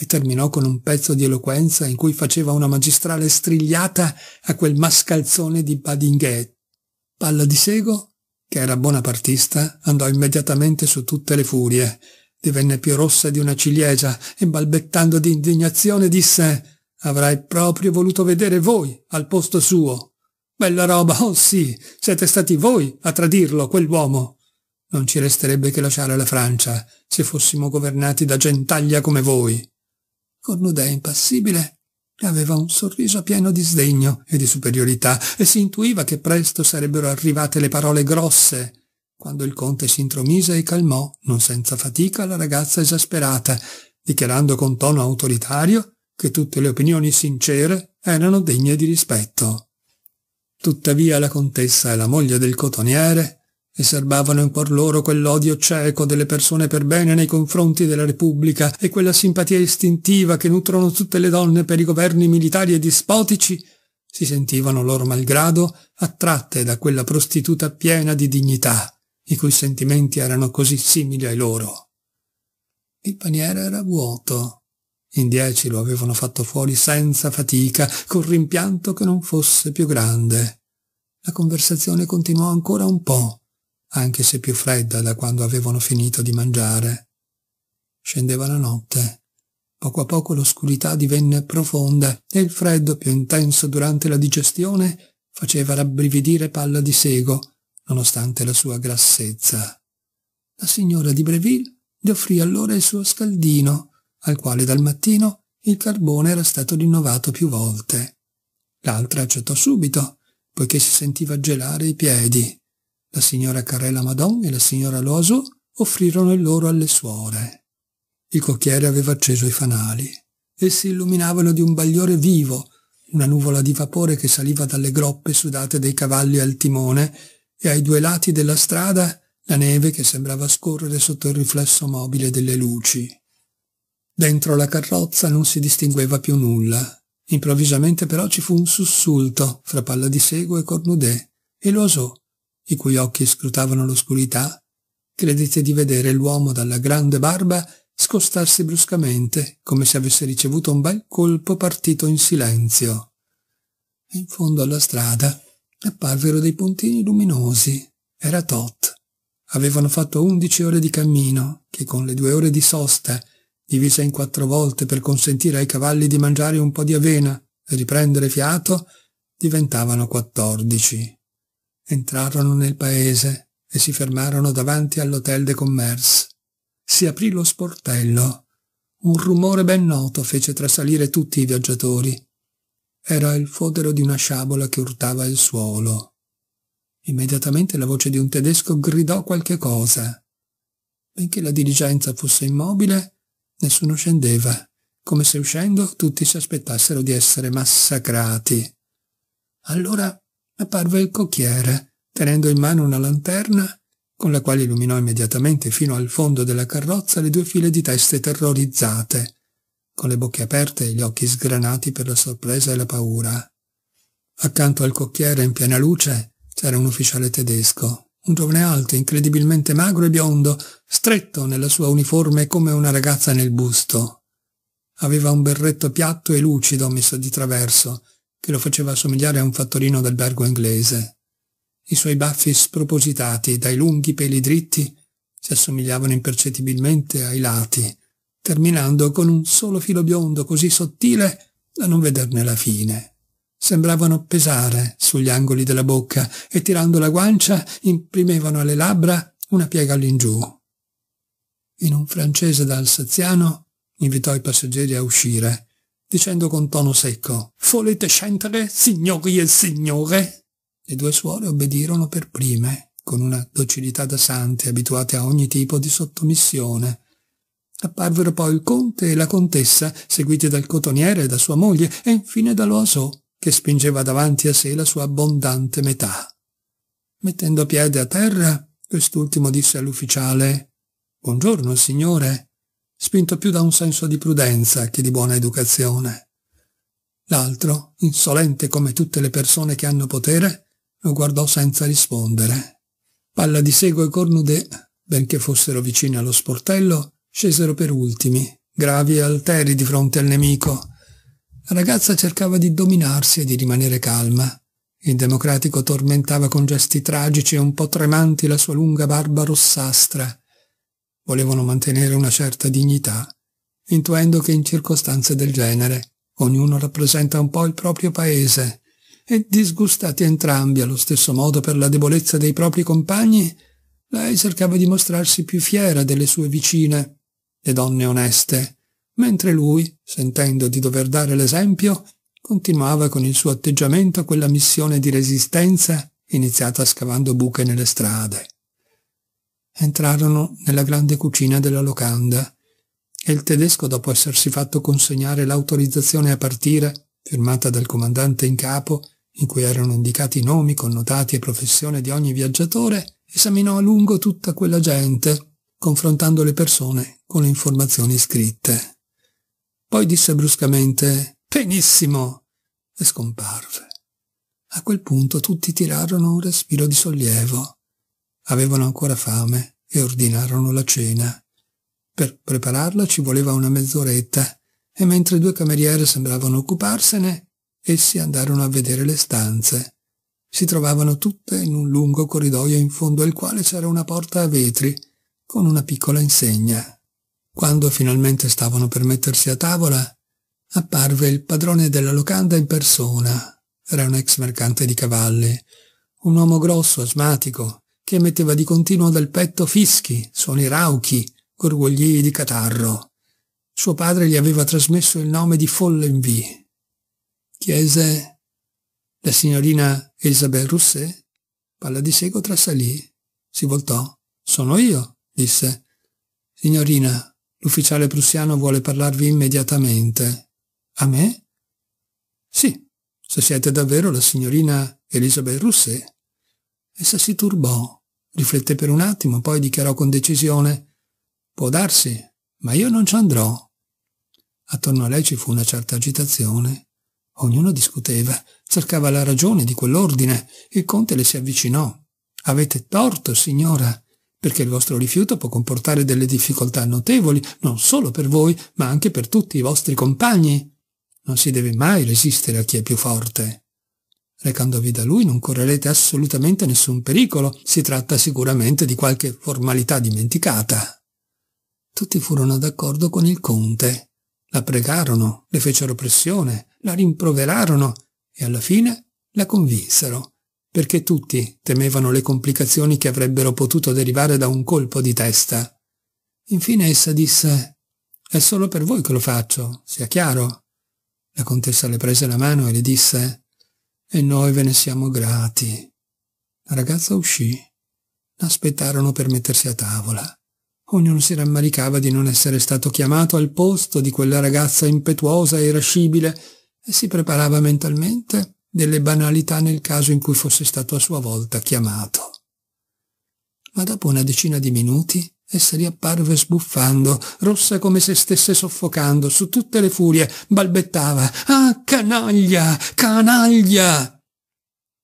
e terminò con un pezzo di eloquenza in cui faceva una magistrale strigliata a quel mascalzone di Badinguet. Palla di Sego, che era buonapartista, andò immediatamente su tutte le furie, divenne più rossa di una ciliegia e balbettando di indignazione disse «Avrai proprio voluto vedere voi al posto suo. Bella roba, oh sì, siete stati voi a tradirlo, quell'uomo. Non ci resterebbe che lasciare la Francia se fossimo governati da gentaglia come voi». Cornudet impassibile Aveva un sorriso pieno di sdegno e di superiorità e si intuiva che presto sarebbero arrivate le parole grosse quando il conte si intromise e calmò, non senza fatica, la ragazza esasperata, dichiarando con tono autoritario che tutte le opinioni sincere erano degne di rispetto. Tuttavia la contessa e la moglie del cotoniere eserbavano in cuor loro quell'odio cieco delle persone per bene nei confronti della Repubblica e quella simpatia istintiva che nutrono tutte le donne per i governi militari e dispotici, si sentivano loro malgrado attratte da quella prostituta piena di dignità i cui sentimenti erano così simili ai loro. Il paniere era vuoto. In dieci lo avevano fatto fuori senza fatica, col rimpianto che non fosse più grande. La conversazione continuò ancora un po', anche se più fredda da quando avevano finito di mangiare. Scendeva la notte. Poco a poco l'oscurità divenne profonda e il freddo più intenso durante la digestione faceva rabbrividire palla di sego, nonostante la sua grassezza. La signora di Breville gli offrì allora il suo scaldino, al quale dal mattino il carbone era stato rinnovato più volte. L'altra accettò subito, poiché si sentiva gelare i piedi. La signora Carella Madon e la signora Loiseau offrirono il loro alle suore. Il cocchiere aveva acceso i fanali. Essi illuminavano di un bagliore vivo, una nuvola di vapore che saliva dalle groppe sudate dei cavalli al timone e ai due lati della strada la neve che sembrava scorrere sotto il riflesso mobile delle luci. Dentro la carrozza non si distingueva più nulla. Improvvisamente però ci fu un sussulto fra Palla di Sego e Cornudet e lo osò, i cui occhi scrutavano l'oscurità. Credette di vedere l'uomo dalla grande barba scostarsi bruscamente, come se avesse ricevuto un bel colpo partito in silenzio. In fondo alla strada apparvero dei puntini luminosi. Era Tot. Avevano fatto undici ore di cammino, che con le due ore di sosta, divisa in quattro volte per consentire ai cavalli di mangiare un po' di avena e riprendere fiato, diventavano quattordici. Entrarono nel paese e si fermarono davanti all'Hotel de Commerce. Si aprì lo sportello. Un rumore ben noto fece trasalire tutti i viaggiatori. Era il fodero di una sciabola che urtava il suolo. Immediatamente la voce di un tedesco gridò qualche cosa. Benché la diligenza fosse immobile, nessuno scendeva, come se uscendo tutti si aspettassero di essere massacrati. Allora apparve il cocchiere, tenendo in mano una lanterna con la quale illuminò immediatamente fino al fondo della carrozza le due file di teste terrorizzate, con le bocche aperte e gli occhi sgranati per la sorpresa e la paura. Accanto al cocchiere, in piena luce, c'era un ufficiale tedesco, un giovane alto, incredibilmente magro e biondo, stretto nella sua uniforme come una ragazza nel busto. Aveva un berretto piatto e lucido messo di traverso, che lo faceva somigliare a un fattorino d'albergo inglese. I suoi baffi spropositati, dai lunghi peli dritti, si assomigliavano impercettibilmente ai lati, terminando con un solo filo biondo così sottile da non vederne la fine. Sembravano pesare sugli angoli della bocca e tirando la guancia imprimevano alle labbra una piega all'ingiù. In un francese d'Alsaziano invitò i passeggeri a uscire, dicendo con tono secco «Volete scendere, signori e signore?» Le due suore obbedirono per prime, con una docilità da sante abituate a ogni tipo di sottomissione, Apparvero poi il conte e la contessa, seguiti dal cotoniere e da sua moglie, e infine da Loasò, che spingeva davanti a sé la sua abbondante metà. Mettendo piede a terra, quest'ultimo disse all'ufficiale «Buongiorno, signore», spinto più da un senso di prudenza che di buona educazione. L'altro, insolente come tutte le persone che hanno potere, lo guardò senza rispondere. Palla di Sego e Cornude, benché fossero vicini allo sportello, scesero per ultimi, gravi e alteri di fronte al nemico. La ragazza cercava di dominarsi e di rimanere calma. Il democratico tormentava con gesti tragici e un po' tremanti la sua lunga barba rossastra. Volevano mantenere una certa dignità, intuendo che in circostanze del genere ognuno rappresenta un po' il proprio paese, e disgustati entrambi allo stesso modo per la debolezza dei propri compagni, lei cercava di mostrarsi più fiera delle sue vicine le donne oneste, mentre lui, sentendo di dover dare l'esempio, continuava con il suo atteggiamento quella missione di resistenza iniziata scavando buche nelle strade. Entrarono nella grande cucina della locanda e il tedesco, dopo essersi fatto consegnare l'autorizzazione a partire, firmata dal comandante in capo, in cui erano indicati i nomi, connotati e professione di ogni viaggiatore, esaminò a lungo tutta quella gente, confrontando le persone con le informazioni scritte. Poi disse bruscamente Benissimo! e scomparve. A quel punto tutti tirarono un respiro di sollievo. Avevano ancora fame e ordinarono la cena. Per prepararla ci voleva una mezz'oretta e mentre due cameriere sembravano occuparsene, essi andarono a vedere le stanze. Si trovavano tutte in un lungo corridoio in fondo al quale c'era una porta a vetri con una piccola insegna. Quando finalmente stavano per mettersi a tavola, apparve il padrone della locanda in persona. Era un ex mercante di cavalli, un uomo grosso, asmatico, che emetteva di continuo dal petto fischi, suoni rauchi, gorgogli di catarro. Suo padre gli aveva trasmesso il nome di Follenvie. Chiese la signorina Elisabeth Rousset? Palla di seco trasalì. Si voltò. Sono io, disse Signorina, l'ufficiale prussiano vuole parlarvi immediatamente. A me? Sì, se siete davvero la signorina Elisabeth Rousset. Essa si turbò, riflette per un attimo, poi dichiarò con decisione Può darsi, ma io non ci andrò. Attorno a lei ci fu una certa agitazione. Ognuno discuteva, cercava la ragione di quell'ordine. Il conte le si avvicinò. Avete torto, signora perché il vostro rifiuto può comportare delle difficoltà notevoli, non solo per voi, ma anche per tutti i vostri compagni. Non si deve mai resistere a chi è più forte. Recandovi da lui non correrete assolutamente nessun pericolo, si tratta sicuramente di qualche formalità dimenticata. Tutti furono d'accordo con il conte. La pregarono, le fecero pressione, la rimproverarono e alla fine la convinsero perché tutti temevano le complicazioni che avrebbero potuto derivare da un colpo di testa. Infine essa disse «È solo per voi che lo faccio, sia chiaro». La contessa le prese la mano e le disse «E noi ve ne siamo grati». La ragazza uscì. Aspettarono per mettersi a tavola. Ognuno si rammaricava di non essere stato chiamato al posto di quella ragazza impetuosa e irascibile e si preparava mentalmente delle banalità nel caso in cui fosse stato a sua volta chiamato. Ma dopo una decina di minuti essa riapparve sbuffando, rossa come se stesse soffocando, su tutte le furie, balbettava «Ah, canaglia! Canaglia!»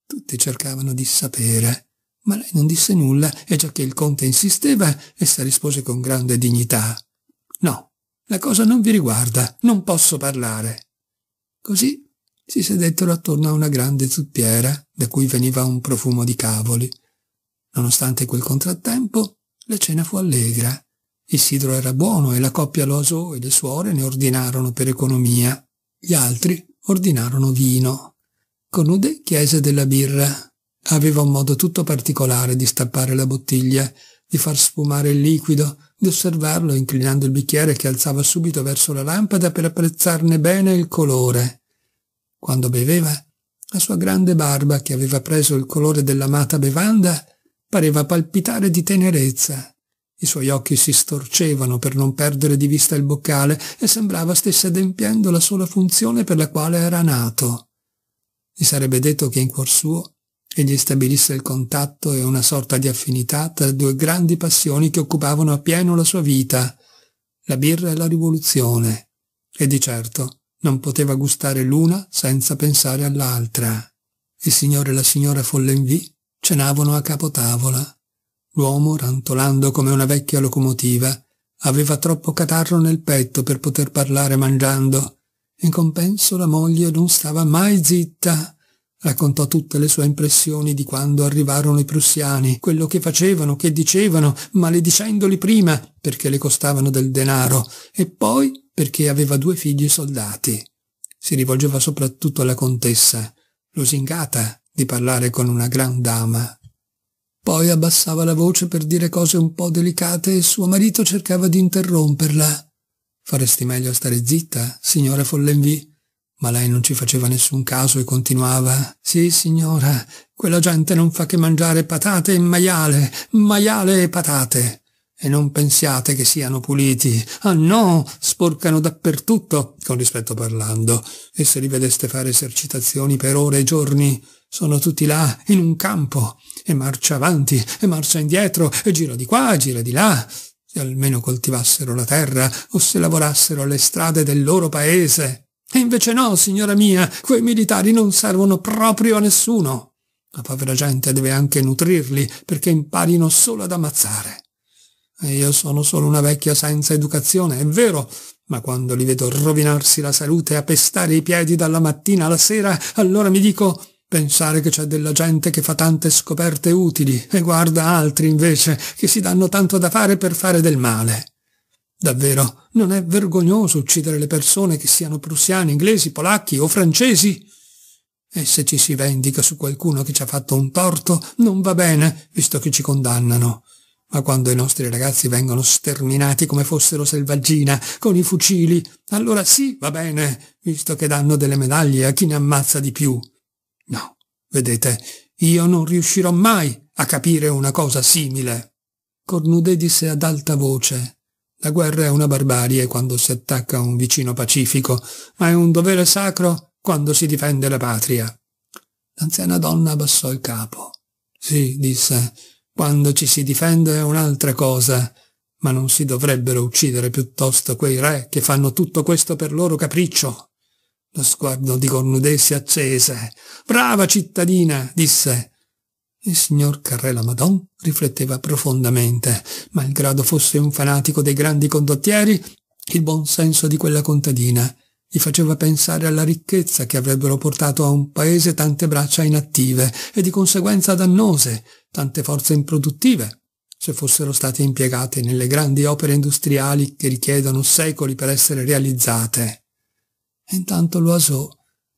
Tutti cercavano di sapere, ma lei non disse nulla e già che il conte insisteva, essa rispose con grande dignità «No, la cosa non vi riguarda, non posso parlare». Così si sedettero attorno a una grande zuppiera da cui veniva un profumo di cavoli. Nonostante quel contrattempo, la cena fu allegra. Il sidro era buono e la coppia Loso e le suore ne ordinarono per economia. Gli altri ordinarono vino. Conude chiese della birra. Aveva un modo tutto particolare di stappare la bottiglia, di far sfumare il liquido, di osservarlo inclinando il bicchiere che alzava subito verso la lampada per apprezzarne bene il colore. Quando beveva, la sua grande barba, che aveva preso il colore dell'amata bevanda, pareva palpitare di tenerezza. I suoi occhi si storcevano per non perdere di vista il boccale e sembrava stesse adempiendo la sola funzione per la quale era nato. Mi sarebbe detto che in cuor suo egli stabilisse il contatto e una sorta di affinità tra due grandi passioni che occupavano appieno la sua vita, la birra e la rivoluzione. E di certo non poteva gustare l'una senza pensare all'altra. Il signore e la signora Follenvi cenavano a capotavola. L'uomo, rantolando come una vecchia locomotiva, aveva troppo catarro nel petto per poter parlare mangiando. In compenso la moglie non stava mai zitta. Raccontò tutte le sue impressioni di quando arrivarono i prussiani, quello che facevano, che dicevano, maledicendoli prima, perché le costavano del denaro, e poi perché aveva due figli soldati. Si rivolgeva soprattutto alla contessa, lusingata di parlare con una gran dama. Poi abbassava la voce per dire cose un po' delicate e suo marito cercava di interromperla. Faresti meglio a stare zitta, signora Follenvie? Ma lei non ci faceva nessun caso e continuava. Sì, signora, quella gente non fa che mangiare patate e maiale, maiale e patate. E non pensiate che siano puliti. Ah no, sporcano dappertutto, con rispetto parlando. E se li vedeste fare esercitazioni per ore e giorni, sono tutti là, in un campo. E marcia avanti, e marcia indietro, e gira di qua, gira di là. Se almeno coltivassero la terra, o se lavorassero alle strade del loro paese. E invece no, signora mia, quei militari non servono proprio a nessuno. La povera gente deve anche nutrirli perché imparino solo ad ammazzare. Io sono solo una vecchia senza educazione, è vero, ma quando li vedo rovinarsi la salute e pestare i piedi dalla mattina alla sera, allora mi dico pensare che c'è della gente che fa tante scoperte utili e guarda altri invece che si danno tanto da fare per fare del male. Davvero, non è vergognoso uccidere le persone che siano prussiani, inglesi, polacchi o francesi? E se ci si vendica su qualcuno che ci ha fatto un torto, non va bene, visto che ci condannano ma quando i nostri ragazzi vengono sterminati come fossero selvaggina, con i fucili, allora sì, va bene, visto che danno delle medaglie a chi ne ammazza di più. No, vedete, io non riuscirò mai a capire una cosa simile. Cornudet disse ad alta voce. La guerra è una barbarie quando si attacca un vicino pacifico, ma è un dovere sacro quando si difende la patria. L'anziana donna abbassò il capo. Sì, disse, quando ci si difende è un'altra cosa, ma non si dovrebbero uccidere piuttosto quei re che fanno tutto questo per loro capriccio. Lo sguardo di Cornudet si accese. Brava cittadina, disse. Il signor Carré Lamadon rifletteva profondamente. Malgrado fosse un fanatico dei grandi condottieri, il buon senso di quella contadina gli faceva pensare alla ricchezza che avrebbero portato a un paese tante braccia inattive e di conseguenza dannose, tante forze improduttive, se fossero state impiegate nelle grandi opere industriali che richiedono secoli per essere realizzate. E intanto Loiseau,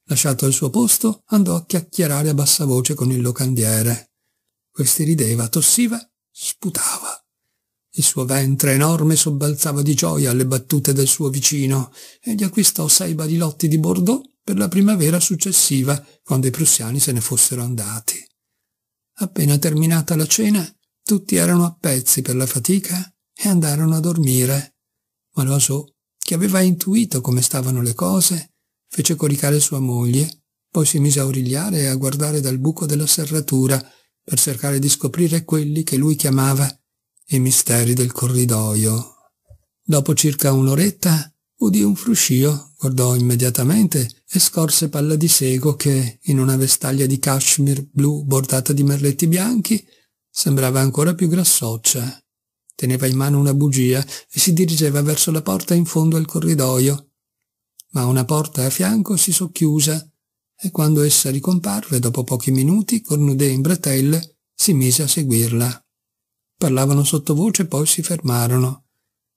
lasciato al suo posto, andò a chiacchierare a bassa voce con il locandiere. Questi rideva, tossiva, sputava. Il suo ventre enorme sobbalzava di gioia alle battute del suo vicino e gli acquistò sei barilotti di Bordeaux per la primavera successiva, quando i prussiani se ne fossero andati. Appena terminata la cena, tutti erano a pezzi per la fatica e andarono a dormire. Ma Loiseau, che aveva intuito come stavano le cose, fece coricare sua moglie, poi si mise a origliare e a guardare dal buco della serratura per cercare di scoprire quelli che lui chiamava i misteri del corridoio. Dopo circa un'oretta udì un fruscio, guardò immediatamente e scorse palla di sego che, in una vestaglia di cashmere blu bordata di merletti bianchi, sembrava ancora più grassoccia. Teneva in mano una bugia e si dirigeva verso la porta in fondo al corridoio. Ma una porta a fianco si socchiusa e quando essa ricomparve dopo pochi minuti, Cornudet in bretelle si mise a seguirla. Parlavano sottovoce e poi si fermarono.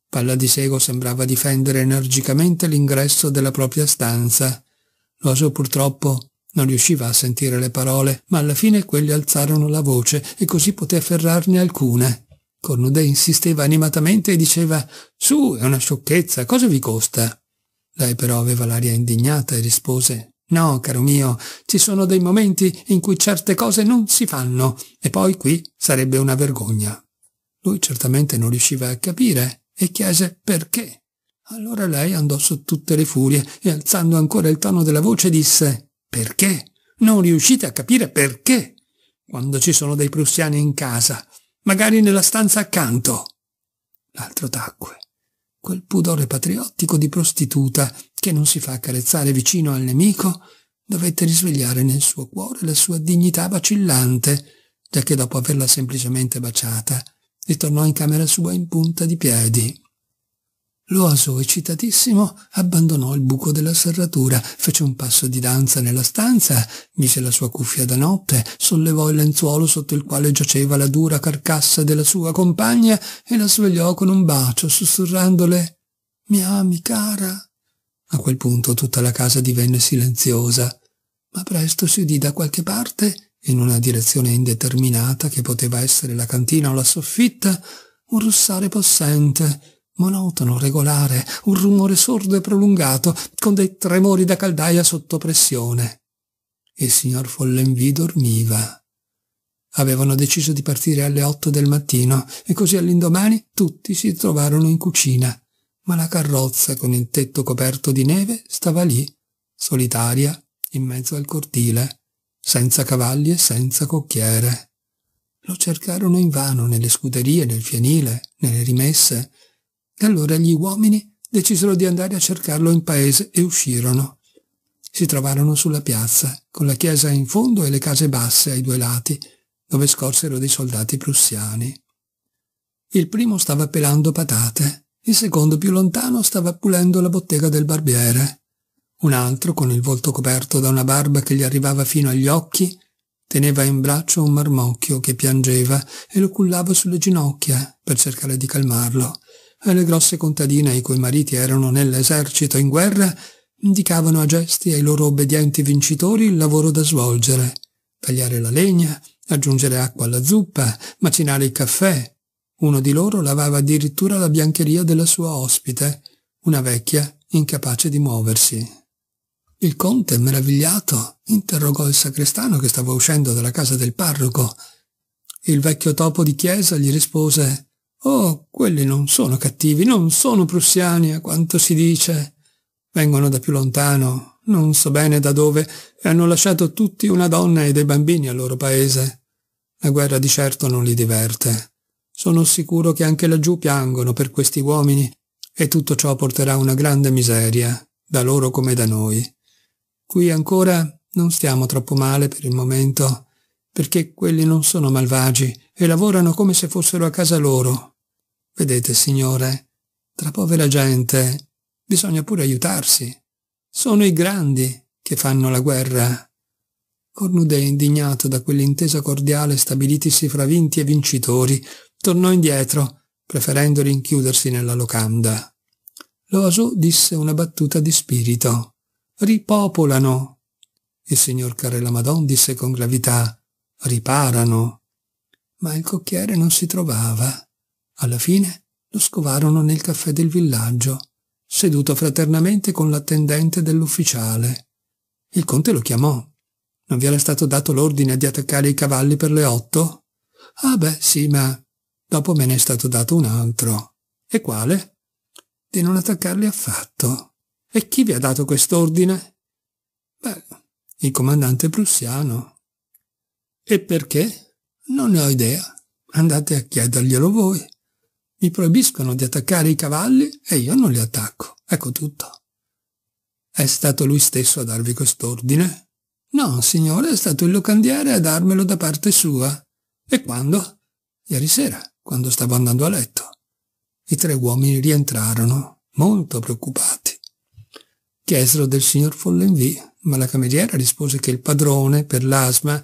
Palla di Sego sembrava difendere energicamente l'ingresso della propria stanza. L'oso purtroppo non riusciva a sentire le parole, ma alla fine quelli alzarono la voce e così poté afferrarne alcune. Cornudet insisteva animatamente e diceva «Su, è una sciocchezza, cosa vi costa?» Lei però aveva l'aria indignata e rispose «No, caro mio, ci sono dei momenti in cui certe cose non si fanno e poi qui sarebbe una vergogna». Lui certamente non riusciva a capire e chiese perché. Allora lei andò su tutte le furie e alzando ancora il tono della voce disse «Perché? Non riuscite a capire perché? Quando ci sono dei prussiani in casa, magari nella stanza accanto». L'altro tacque. Quel pudore patriottico di prostituta che non si fa accarezzare vicino al nemico dovette risvegliare nel suo cuore la sua dignità vacillante, già che dopo averla semplicemente baciata ritornò in camera sua in punta di piedi. L'oso, eccitatissimo, abbandonò il buco della serratura, fece un passo di danza nella stanza, mise la sua cuffia da notte, sollevò il lenzuolo sotto il quale giaceva la dura carcassa della sua compagna e la svegliò con un bacio, sussurrandole «Mi ami, cara?» A quel punto tutta la casa divenne silenziosa, ma presto si udì da qualche parte in una direzione indeterminata che poteva essere la cantina o la soffitta, un russare possente, monotono, regolare, un rumore sordo e prolungato, con dei tremori da caldaia sotto pressione. Il signor Follenvi dormiva. Avevano deciso di partire alle otto del mattino e così all'indomani tutti si trovarono in cucina, ma la carrozza con il tetto coperto di neve stava lì, solitaria, in mezzo al cortile senza cavalli e senza cocchiere. Lo cercarono invano nelle scuderie, nel fienile, nelle rimesse. E allora gli uomini decisero di andare a cercarlo in paese e uscirono. Si trovarono sulla piazza, con la chiesa in fondo e le case basse ai due lati, dove scorsero dei soldati prussiani. Il primo stava pelando patate, il secondo più lontano stava pulendo la bottega del barbiere. Un altro, con il volto coperto da una barba che gli arrivava fino agli occhi, teneva in braccio un marmocchio che piangeva e lo cullava sulle ginocchia per cercare di calmarlo. E le grosse contadine, i cui mariti erano nell'esercito in guerra, indicavano a gesti ai loro obbedienti vincitori il lavoro da svolgere. Tagliare la legna, aggiungere acqua alla zuppa, macinare il caffè. Uno di loro lavava addirittura la biancheria della sua ospite, una vecchia incapace di muoversi. Il conte, meravigliato, interrogò il sacrestano che stava uscendo dalla casa del parroco. Il vecchio topo di chiesa gli rispose «Oh, quelli non sono cattivi, non sono prussiani, a quanto si dice. Vengono da più lontano, non so bene da dove, e hanno lasciato tutti una donna e dei bambini al loro paese. La guerra di certo non li diverte. Sono sicuro che anche laggiù piangono per questi uomini, e tutto ciò porterà una grande miseria, da loro come da noi. Qui ancora non stiamo troppo male per il momento, perché quelli non sono malvagi e lavorano come se fossero a casa loro. Vedete, signore, tra povera gente bisogna pure aiutarsi. Sono i grandi che fanno la guerra. Cornude, indignato da quell'intesa cordiale stabilitisi fra vinti e vincitori, tornò indietro, preferendo rinchiudersi nella locanda. Loaso disse una battuta di spirito ripopolano. Il signor Carrelamadon disse con gravità riparano. Ma il cocchiere non si trovava. Alla fine lo scovarono nel caffè del villaggio, seduto fraternamente con l'attendente dell'ufficiale. Il conte lo chiamò. Non vi era stato dato l'ordine di attaccare i cavalli per le otto? Ah beh, sì, ma dopo me ne è stato dato un altro. E quale? Di non attaccarli affatto. E chi vi ha dato quest'ordine? Beh, il comandante prussiano. E perché? Non ne ho idea. Andate a chiederglielo voi. Mi proibiscono di attaccare i cavalli e io non li attacco. Ecco tutto. È stato lui stesso a darvi quest'ordine? No, signore, è stato il locandiere a darmelo da parte sua. E quando? Ieri sera, quando stavo andando a letto. I tre uomini rientrarono, molto preoccupati chiesero del signor Follenvi, ma la cameriera rispose che il padrone, per l'asma,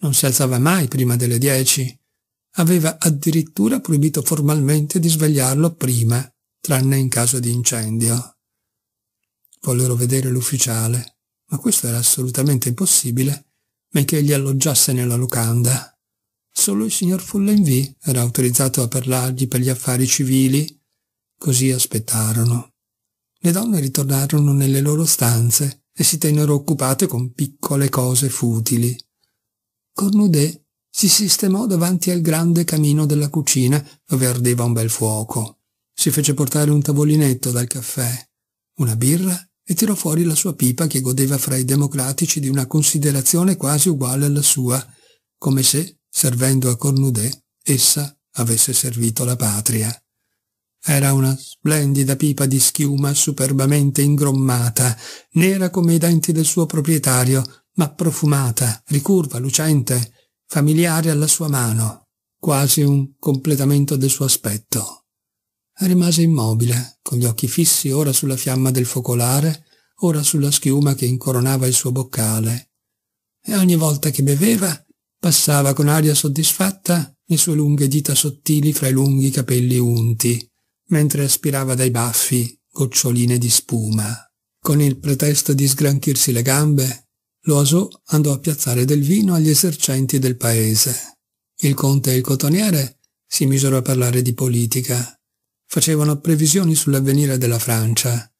non si alzava mai prima delle dieci. Aveva addirittura proibito formalmente di svegliarlo prima, tranne in caso di incendio. Vollero vedere l'ufficiale, ma questo era assolutamente impossibile, benché egli alloggiasse nella locanda. Solo il signor Follenvi era autorizzato a parlargli per gli affari civili. Così aspettarono le donne ritornarono nelle loro stanze e si tennero occupate con piccole cose futili. Cornudè si sistemò davanti al grande camino della cucina dove ardeva un bel fuoco. Si fece portare un tavolinetto dal caffè, una birra e tirò fuori la sua pipa che godeva fra i democratici di una considerazione quasi uguale alla sua, come se, servendo a Cornudè, essa avesse servito la patria. Era una splendida pipa di schiuma superbamente ingrommata, nera come i denti del suo proprietario, ma profumata, ricurva, lucente, familiare alla sua mano, quasi un completamento del suo aspetto. Rimase immobile, con gli occhi fissi ora sulla fiamma del focolare, ora sulla schiuma che incoronava il suo boccale. E ogni volta che beveva, passava con aria soddisfatta le sue lunghe dita sottili fra i lunghi capelli unti mentre aspirava dai baffi goccioline di spuma. Con il pretesto di sgranchirsi le gambe, Loiseau andò a piazzare del vino agli esercenti del paese. Il conte e il cotoniere si misero a parlare di politica. Facevano previsioni sull'avvenire della Francia.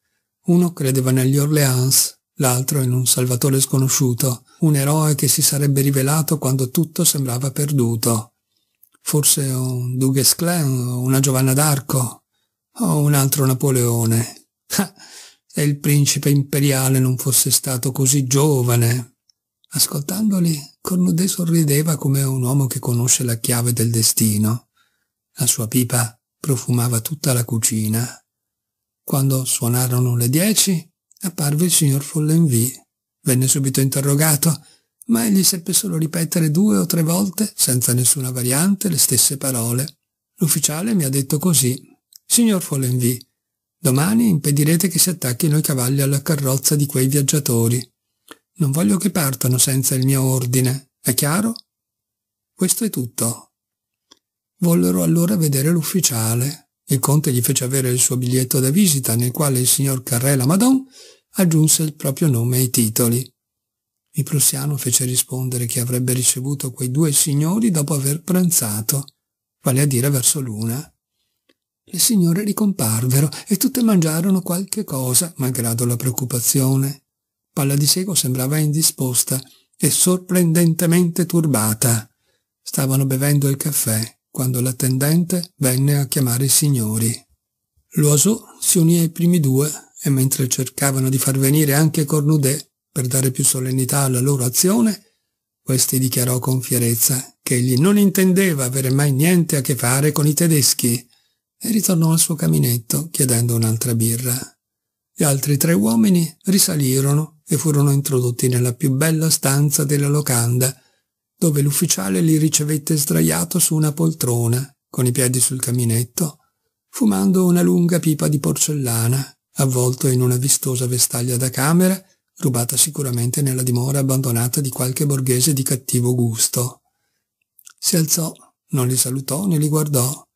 Uno credeva negli Orleans, l'altro in un salvatore sconosciuto, un eroe che si sarebbe rivelato quando tutto sembrava perduto. Forse un Duguesclin o una Giovanna d'Arco, Oh, un altro Napoleone. Ah, se il principe imperiale non fosse stato così giovane. Ascoltandoli, Cornudet sorrideva come un uomo che conosce la chiave del destino. La sua pipa profumava tutta la cucina. Quando suonarono le dieci, apparve il signor Follenvie. Venne subito interrogato, ma egli seppe solo ripetere due o tre volte, senza nessuna variante, le stesse parole. L'ufficiale mi ha detto così, Signor Follenvi, domani impedirete che si attacchino i cavalli alla carrozza di quei viaggiatori. Non voglio che partano senza il mio ordine, è chiaro? Questo è tutto. Vollero allora vedere l'ufficiale. Il conte gli fece avere il suo biglietto da visita, nel quale il signor Carré Lamadon aggiunse il proprio nome ai titoli. Il prussiano fece rispondere che avrebbe ricevuto quei due signori dopo aver pranzato, vale a dire verso l'una le signore ricomparvero e tutte mangiarono qualche cosa, malgrado la preoccupazione. Palla di Sego sembrava indisposta e sorprendentemente turbata. Stavano bevendo il caffè quando l'attendente venne a chiamare i signori. Loiseau si unì ai primi due e mentre cercavano di far venire anche Cornudet per dare più solennità alla loro azione, questi dichiarò con fierezza che egli non intendeva avere mai niente a che fare con i tedeschi e ritornò al suo caminetto chiedendo un'altra birra. Gli altri tre uomini risalirono e furono introdotti nella più bella stanza della locanda, dove l'ufficiale li ricevette sdraiato su una poltrona, con i piedi sul caminetto, fumando una lunga pipa di porcellana, avvolto in una vistosa vestaglia da camera, rubata sicuramente nella dimora abbandonata di qualche borghese di cattivo gusto. Si alzò, non li salutò né li guardò,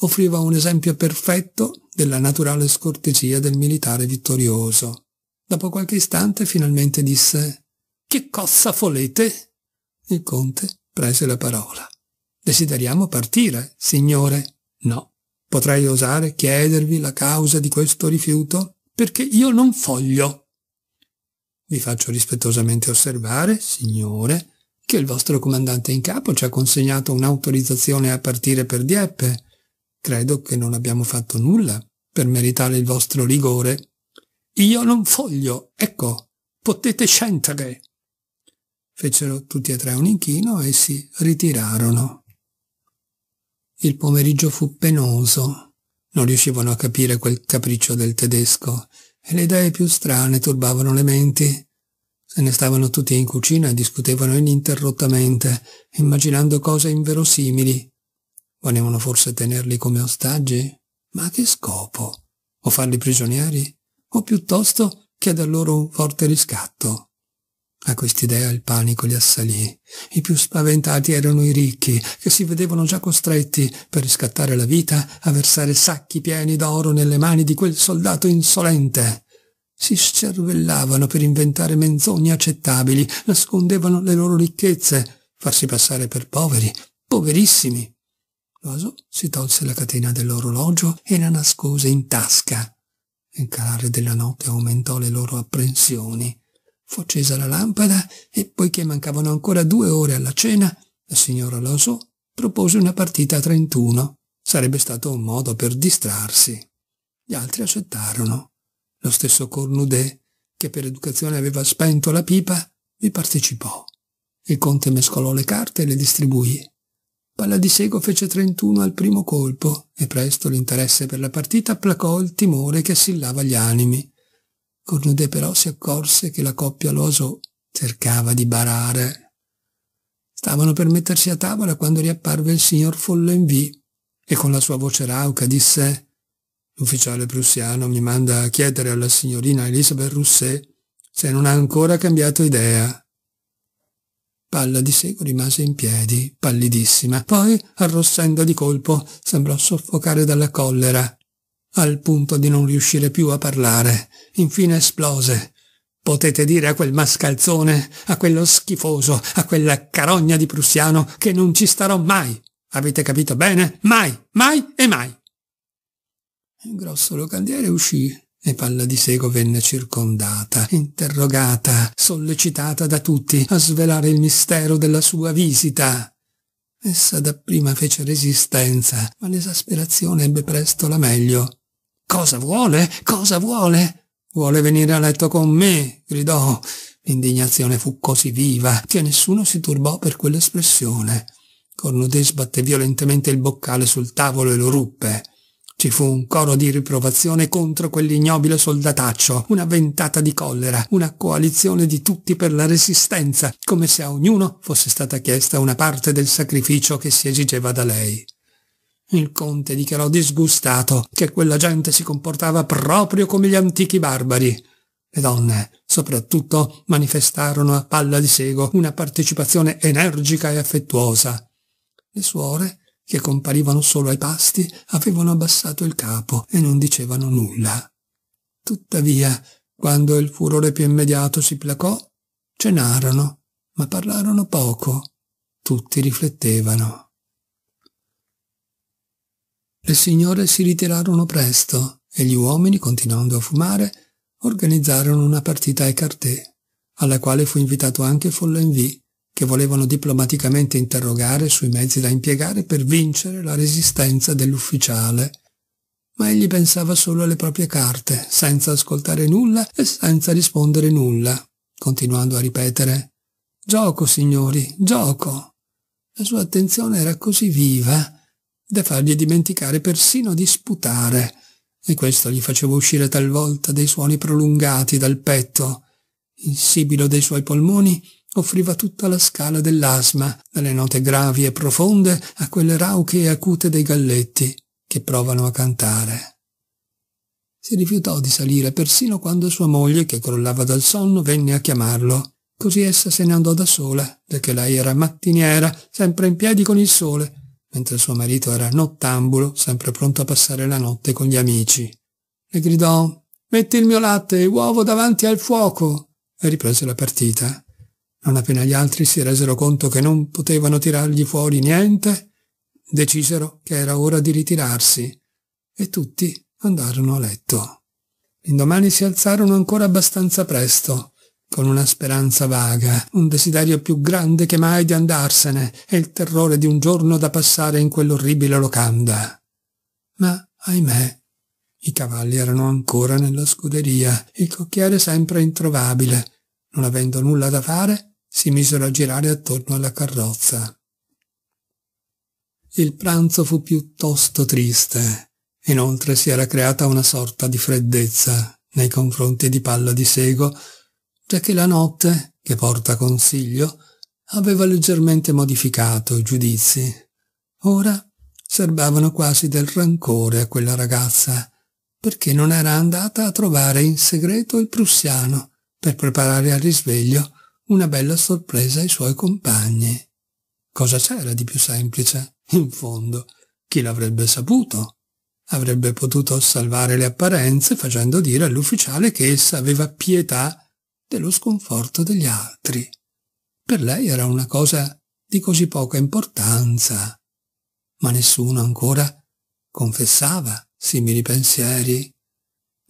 offriva un esempio perfetto della naturale scortesia del militare vittorioso. Dopo qualche istante finalmente disse «Che cosa volete?» Il conte prese la parola. «Desideriamo partire, signore?» «No. Potrei osare chiedervi la causa di questo rifiuto?» «Perché io non voglio!» «Vi faccio rispettosamente osservare, signore, che il vostro comandante in capo ci ha consegnato un'autorizzazione a partire per Dieppe credo che non abbiamo fatto nulla per meritare il vostro rigore. Io non voglio, ecco, potete scendere. Fecero tutti e tre un inchino e si ritirarono. Il pomeriggio fu penoso. Non riuscivano a capire quel capriccio del tedesco e le idee più strane turbavano le menti. Se ne stavano tutti in cucina e discutevano ininterrottamente, immaginando cose inverosimili. Volevano forse tenerli come ostaggi? Ma a che scopo? O farli prigionieri? O piuttosto chieder loro un forte riscatto? A quest'idea il panico li assalì. I più spaventati erano i ricchi, che si vedevano già costretti, per riscattare la vita, a versare sacchi pieni d'oro nelle mani di quel soldato insolente. Si scervellavano per inventare menzogne accettabili, nascondevano le loro ricchezze, farsi passare per poveri, poverissimi, Vaso si tolse la catena dell'orologio e la nascose in tasca. Il calare della notte aumentò le loro apprensioni. Fu accesa la lampada e, poiché mancavano ancora due ore alla cena, la signora Loiseau propose una partita a 31. Sarebbe stato un modo per distrarsi. Gli altri accettarono. Lo stesso Cornudet, che per educazione aveva spento la pipa, vi partecipò. Il conte mescolò le carte e le distribuì. Palla di Sego fece 31 al primo colpo e presto l'interesse per la partita placò il timore che assillava gli animi. Cornude però si accorse che la coppia Loso cercava di barare. Stavano per mettersi a tavola quando riapparve il signor Follenvie e con la sua voce rauca disse «L'ufficiale prussiano mi manda a chiedere alla signorina Elisabeth Rousset se non ha ancora cambiato idea». Palla di seco rimase in piedi, pallidissima, poi, arrossendo di colpo, sembrò soffocare dalla collera, al punto di non riuscire più a parlare. Infine esplose. Potete dire a quel mascalzone, a quello schifoso, a quella carogna di prussiano che non ci starò mai. Avete capito bene? Mai, mai e mai. Il grosso locandiere uscì e Palla di Sego venne circondata, interrogata, sollecitata da tutti a svelare il mistero della sua visita. Essa dapprima fece resistenza, ma l'esasperazione ebbe presto la meglio. Cosa vuole? Cosa vuole? Vuole venire a letto con me? gridò. L'indignazione fu così viva che nessuno si turbò per quell'espressione. Cornudet sbatté violentemente il boccale sul tavolo e lo ruppe. Ci fu un coro di riprovazione contro quell'ignobile soldataccio, una ventata di collera, una coalizione di tutti per la resistenza, come se a ognuno fosse stata chiesta una parte del sacrificio che si esigeva da lei. Il conte dichiarò disgustato che quella gente si comportava proprio come gli antichi barbari. Le donne, soprattutto, manifestarono a palla di sego una partecipazione energica e affettuosa. Le suore che comparivano solo ai pasti, avevano abbassato il capo e non dicevano nulla. Tuttavia, quando il furore più immediato si placò, cenarono, ma parlarono poco. Tutti riflettevano. Le signore si ritirarono presto e gli uomini, continuando a fumare, organizzarono una partita ai cartè, alla quale fu invitato anche Follenvie, che volevano diplomaticamente interrogare sui mezzi da impiegare per vincere la resistenza dell'ufficiale. Ma egli pensava solo alle proprie carte, senza ascoltare nulla e senza rispondere nulla, continuando a ripetere Gioco, signori, gioco. La sua attenzione era così viva da fargli dimenticare persino di sputare, e questo gli faceva uscire talvolta dei suoni prolungati dal petto, il sibilo dei suoi polmoni offriva tutta la scala dell'asma, dalle note gravi e profonde a quelle rauche e acute dei galletti che provano a cantare. Si rifiutò di salire persino quando sua moglie, che crollava dal sonno, venne a chiamarlo. Così essa se ne andò da sola, perché lei era mattiniera, sempre in piedi con il sole, mentre suo marito era nottambulo, sempre pronto a passare la notte con gli amici. Le gridò «Metti il mio latte e uovo davanti al fuoco!» e riprese la partita. Non appena gli altri si resero conto che non potevano tirargli fuori niente, decisero che era ora di ritirarsi e tutti andarono a letto. L'indomani si alzarono ancora abbastanza presto, con una speranza vaga, un desiderio più grande che mai di andarsene e il terrore di un giorno da passare in quell'orribile locanda. Ma, ahimè, i cavalli erano ancora nella scuderia, il cocchiere sempre introvabile. Non avendo nulla da fare, si misero a girare attorno alla carrozza. Il pranzo fu piuttosto triste, inoltre si era creata una sorta di freddezza nei confronti di Palla di Sego, giacché la notte, che porta consiglio, aveva leggermente modificato i giudizi. Ora serbavano quasi del rancore a quella ragazza, perché non era andata a trovare in segreto il prussiano per preparare al risveglio una bella sorpresa ai suoi compagni. Cosa c'era di più semplice? In fondo, chi l'avrebbe saputo? Avrebbe potuto salvare le apparenze facendo dire all'ufficiale che essa aveva pietà dello sconforto degli altri. Per lei era una cosa di così poca importanza. Ma nessuno ancora confessava simili pensieri.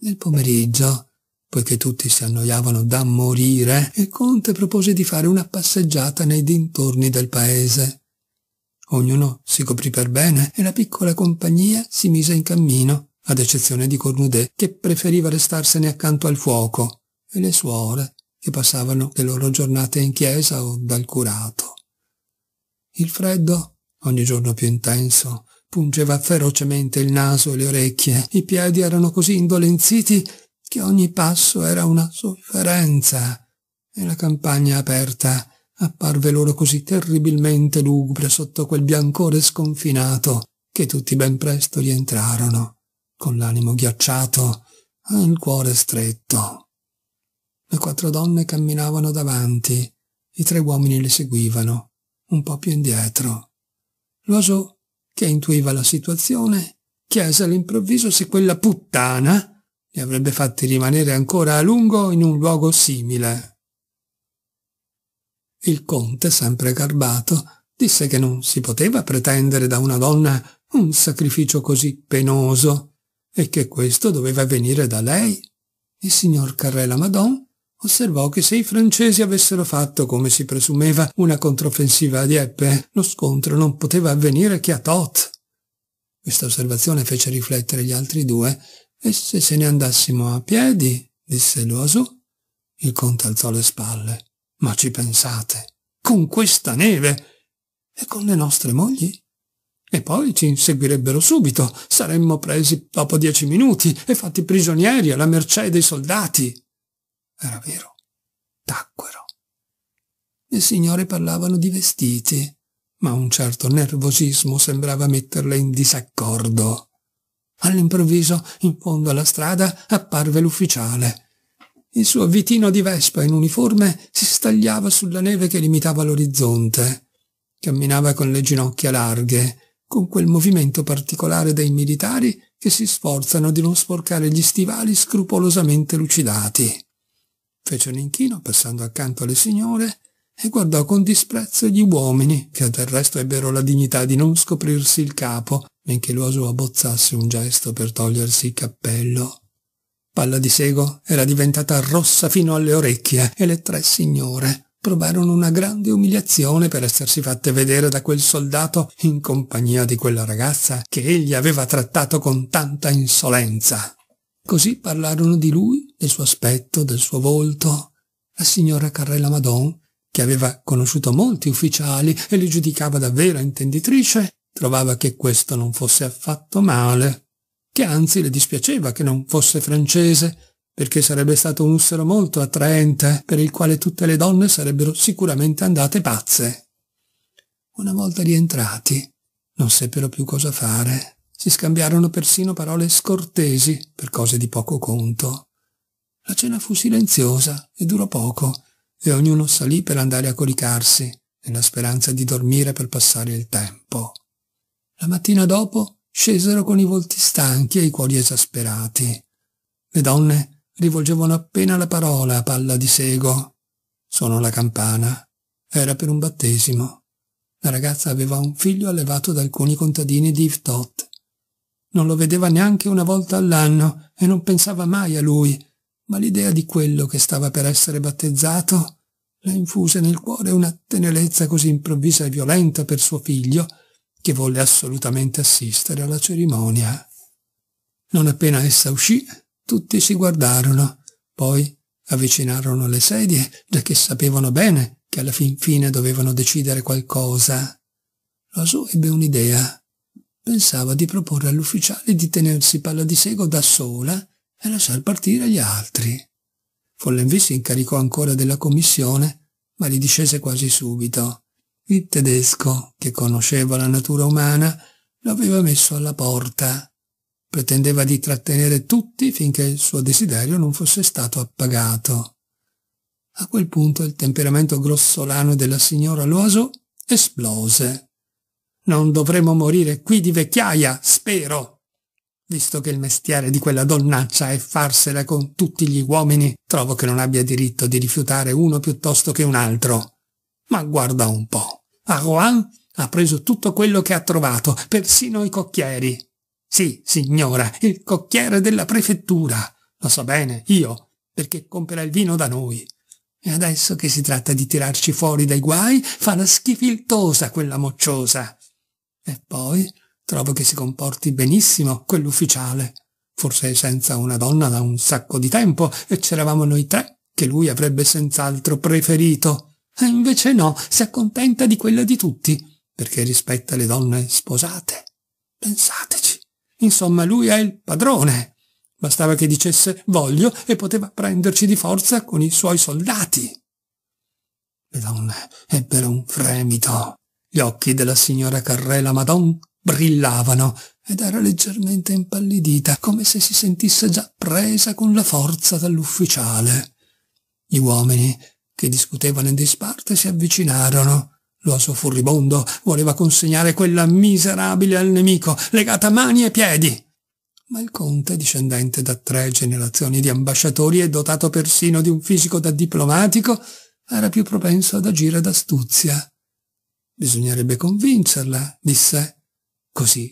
Nel pomeriggio poiché tutti si annoiavano da morire, il conte propose di fare una passeggiata nei dintorni del paese. Ognuno si coprì per bene e la piccola compagnia si mise in cammino, ad eccezione di Cornudet, che preferiva restarsene accanto al fuoco, e le suore, che passavano le loro giornate in chiesa o dal curato. Il freddo, ogni giorno più intenso, pungeva ferocemente il naso e le orecchie, i piedi erano così indolenziti che ogni passo era una sofferenza e la campagna aperta apparve loro così terribilmente lugubre sotto quel biancore sconfinato che tutti ben presto rientrarono, con l'animo ghiacciato e il cuore stretto. Le quattro donne camminavano davanti, i tre uomini le seguivano, un po' più indietro. L'oso, che intuiva la situazione, chiese all'improvviso se quella puttana li avrebbe fatti rimanere ancora a lungo in un luogo simile. Il conte, sempre garbato, disse che non si poteva pretendere da una donna un sacrificio così penoso e che questo doveva venire da lei. Il signor Carrella Madon osservò che se i francesi avessero fatto, come si presumeva, una controffensiva a Dieppe, lo scontro non poteva avvenire che a Tot. Questa osservazione fece riflettere gli altri due e se se ne andassimo a piedi? disse l'oso. Il conte alzò le spalle. Ma ci pensate, con questa neve e con le nostre mogli? E poi ci inseguirebbero subito, saremmo presi dopo dieci minuti e fatti prigionieri alla mercé dei soldati. Era vero, tacquero. Le signore parlavano di vestiti, ma un certo nervosismo sembrava metterle in disaccordo. All'improvviso, in fondo alla strada, apparve l'ufficiale. Il suo vitino di vespa in uniforme si stagliava sulla neve che limitava l'orizzonte. Camminava con le ginocchia larghe, con quel movimento particolare dei militari che si sforzano di non sporcare gli stivali scrupolosamente lucidati. Fece un inchino passando accanto alle signore e guardò con disprezzo gli uomini, che del resto ebbero la dignità di non scoprirsi il capo, benché l'uoso abbozzasse un gesto per togliersi il cappello. Palla di sego era diventata rossa fino alle orecchie e le tre signore provarono una grande umiliazione per essersi fatte vedere da quel soldato in compagnia di quella ragazza che egli aveva trattato con tanta insolenza. Così parlarono di lui, del suo aspetto, del suo volto. La signora Carrella Madon, che aveva conosciuto molti ufficiali e li giudicava davvero intenditrice, Trovava che questo non fosse affatto male, che anzi le dispiaceva che non fosse francese, perché sarebbe stato un ussero molto attraente, per il quale tutte le donne sarebbero sicuramente andate pazze. Una volta rientrati, non seppero più cosa fare. Si scambiarono persino parole scortesi per cose di poco conto. La cena fu silenziosa e durò poco, e ognuno salì per andare a coricarsi, nella speranza di dormire per passare il tempo. La mattina dopo scesero con i volti stanchi e i cuori esasperati. Le donne rivolgevano appena la parola a palla di sego. Suonò la campana. Era per un battesimo. La ragazza aveva un figlio allevato da alcuni contadini di Iftot. Non lo vedeva neanche una volta all'anno e non pensava mai a lui, ma l'idea di quello che stava per essere battezzato le infuse nel cuore una tenerezza così improvvisa e violenta per suo figlio che volle assolutamente assistere alla cerimonia. Non appena essa uscì, tutti si guardarono, poi avvicinarono le sedie, già che sapevano bene che alla fin fine dovevano decidere qualcosa. Loiseau ebbe un'idea. Pensava di proporre all'ufficiale di tenersi palla di sego da sola e lasciar partire gli altri. Follenvi si incaricò ancora della commissione, ma li discese quasi subito. Il tedesco, che conosceva la natura umana, lo aveva messo alla porta. Pretendeva di trattenere tutti finché il suo desiderio non fosse stato appagato. A quel punto il temperamento grossolano della signora Loiseau esplose. Non dovremo morire qui di vecchiaia, spero, visto che il mestiere di quella donnaccia è farsela con tutti gli uomini. Trovo che non abbia diritto di rifiutare uno piuttosto che un altro. Ma guarda un po'. A Rouen ha preso tutto quello che ha trovato, persino i cocchieri. Sì, signora, il cocchiere della prefettura. Lo so bene, io, perché compra il vino da noi. E adesso che si tratta di tirarci fuori dai guai, fa la schifiltosa quella mocciosa. E poi trovo che si comporti benissimo quell'ufficiale. Forse senza una donna da un sacco di tempo e c'eravamo noi tre che lui avrebbe senz'altro preferito. E eh, invece no, si accontenta di quella di tutti, perché rispetta le donne sposate. Pensateci. Insomma, lui è il padrone. Bastava che dicesse voglio e poteva prenderci di forza con i suoi soldati. Le donne ebbero un fremito. Gli occhi della signora Carrela Madon brillavano ed era leggermente impallidita, come se si sentisse già presa con la forza dall'ufficiale. Gli uomini che discutevano in disparte, si avvicinarono. L'osso furibondo voleva consegnare quella miserabile al nemico, legata mani e piedi. Ma il conte, discendente da tre generazioni di ambasciatori e dotato persino di un fisico da diplomatico, era più propenso ad agire d'astuzia. Bisognerebbe convincerla, disse. Così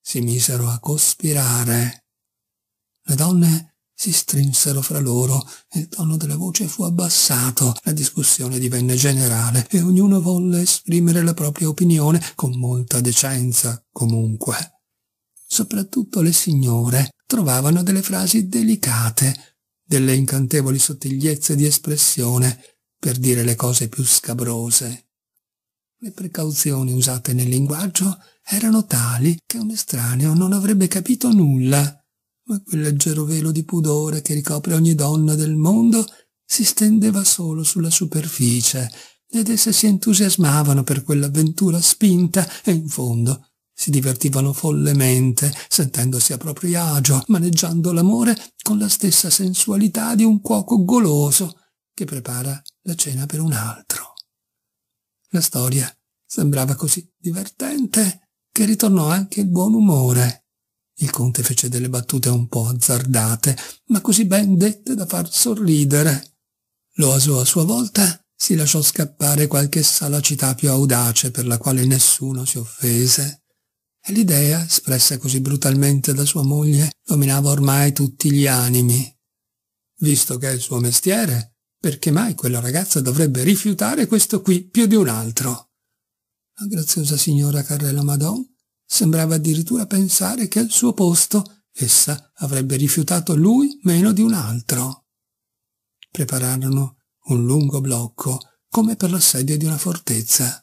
si misero a cospirare. Le donne si strinsero fra loro, il tono della voce fu abbassato, la discussione divenne generale e ognuno volle esprimere la propria opinione con molta decenza comunque. Soprattutto le signore trovavano delle frasi delicate, delle incantevoli sottigliezze di espressione per dire le cose più scabrose. Le precauzioni usate nel linguaggio erano tali che un estraneo non avrebbe capito nulla ma quel leggero velo di pudore che ricopre ogni donna del mondo si stendeva solo sulla superficie, ed esse si entusiasmavano per quell'avventura spinta e in fondo si divertivano follemente, sentendosi a proprio agio, maneggiando l'amore con la stessa sensualità di un cuoco goloso che prepara la cena per un altro. La storia sembrava così divertente che ritornò anche il buon umore il conte fece delle battute un po' azzardate, ma così ben dette da far sorridere. Loaso a sua volta si lasciò scappare qualche salacità più audace per la quale nessuno si offese. E l'idea, espressa così brutalmente da sua moglie, dominava ormai tutti gli animi. Visto che è il suo mestiere, perché mai quella ragazza dovrebbe rifiutare questo qui più di un altro? La graziosa signora Carrella Madon Sembrava addirittura pensare che al suo posto essa avrebbe rifiutato lui meno di un altro. Prepararono un lungo blocco, come per l'assedio di una fortezza.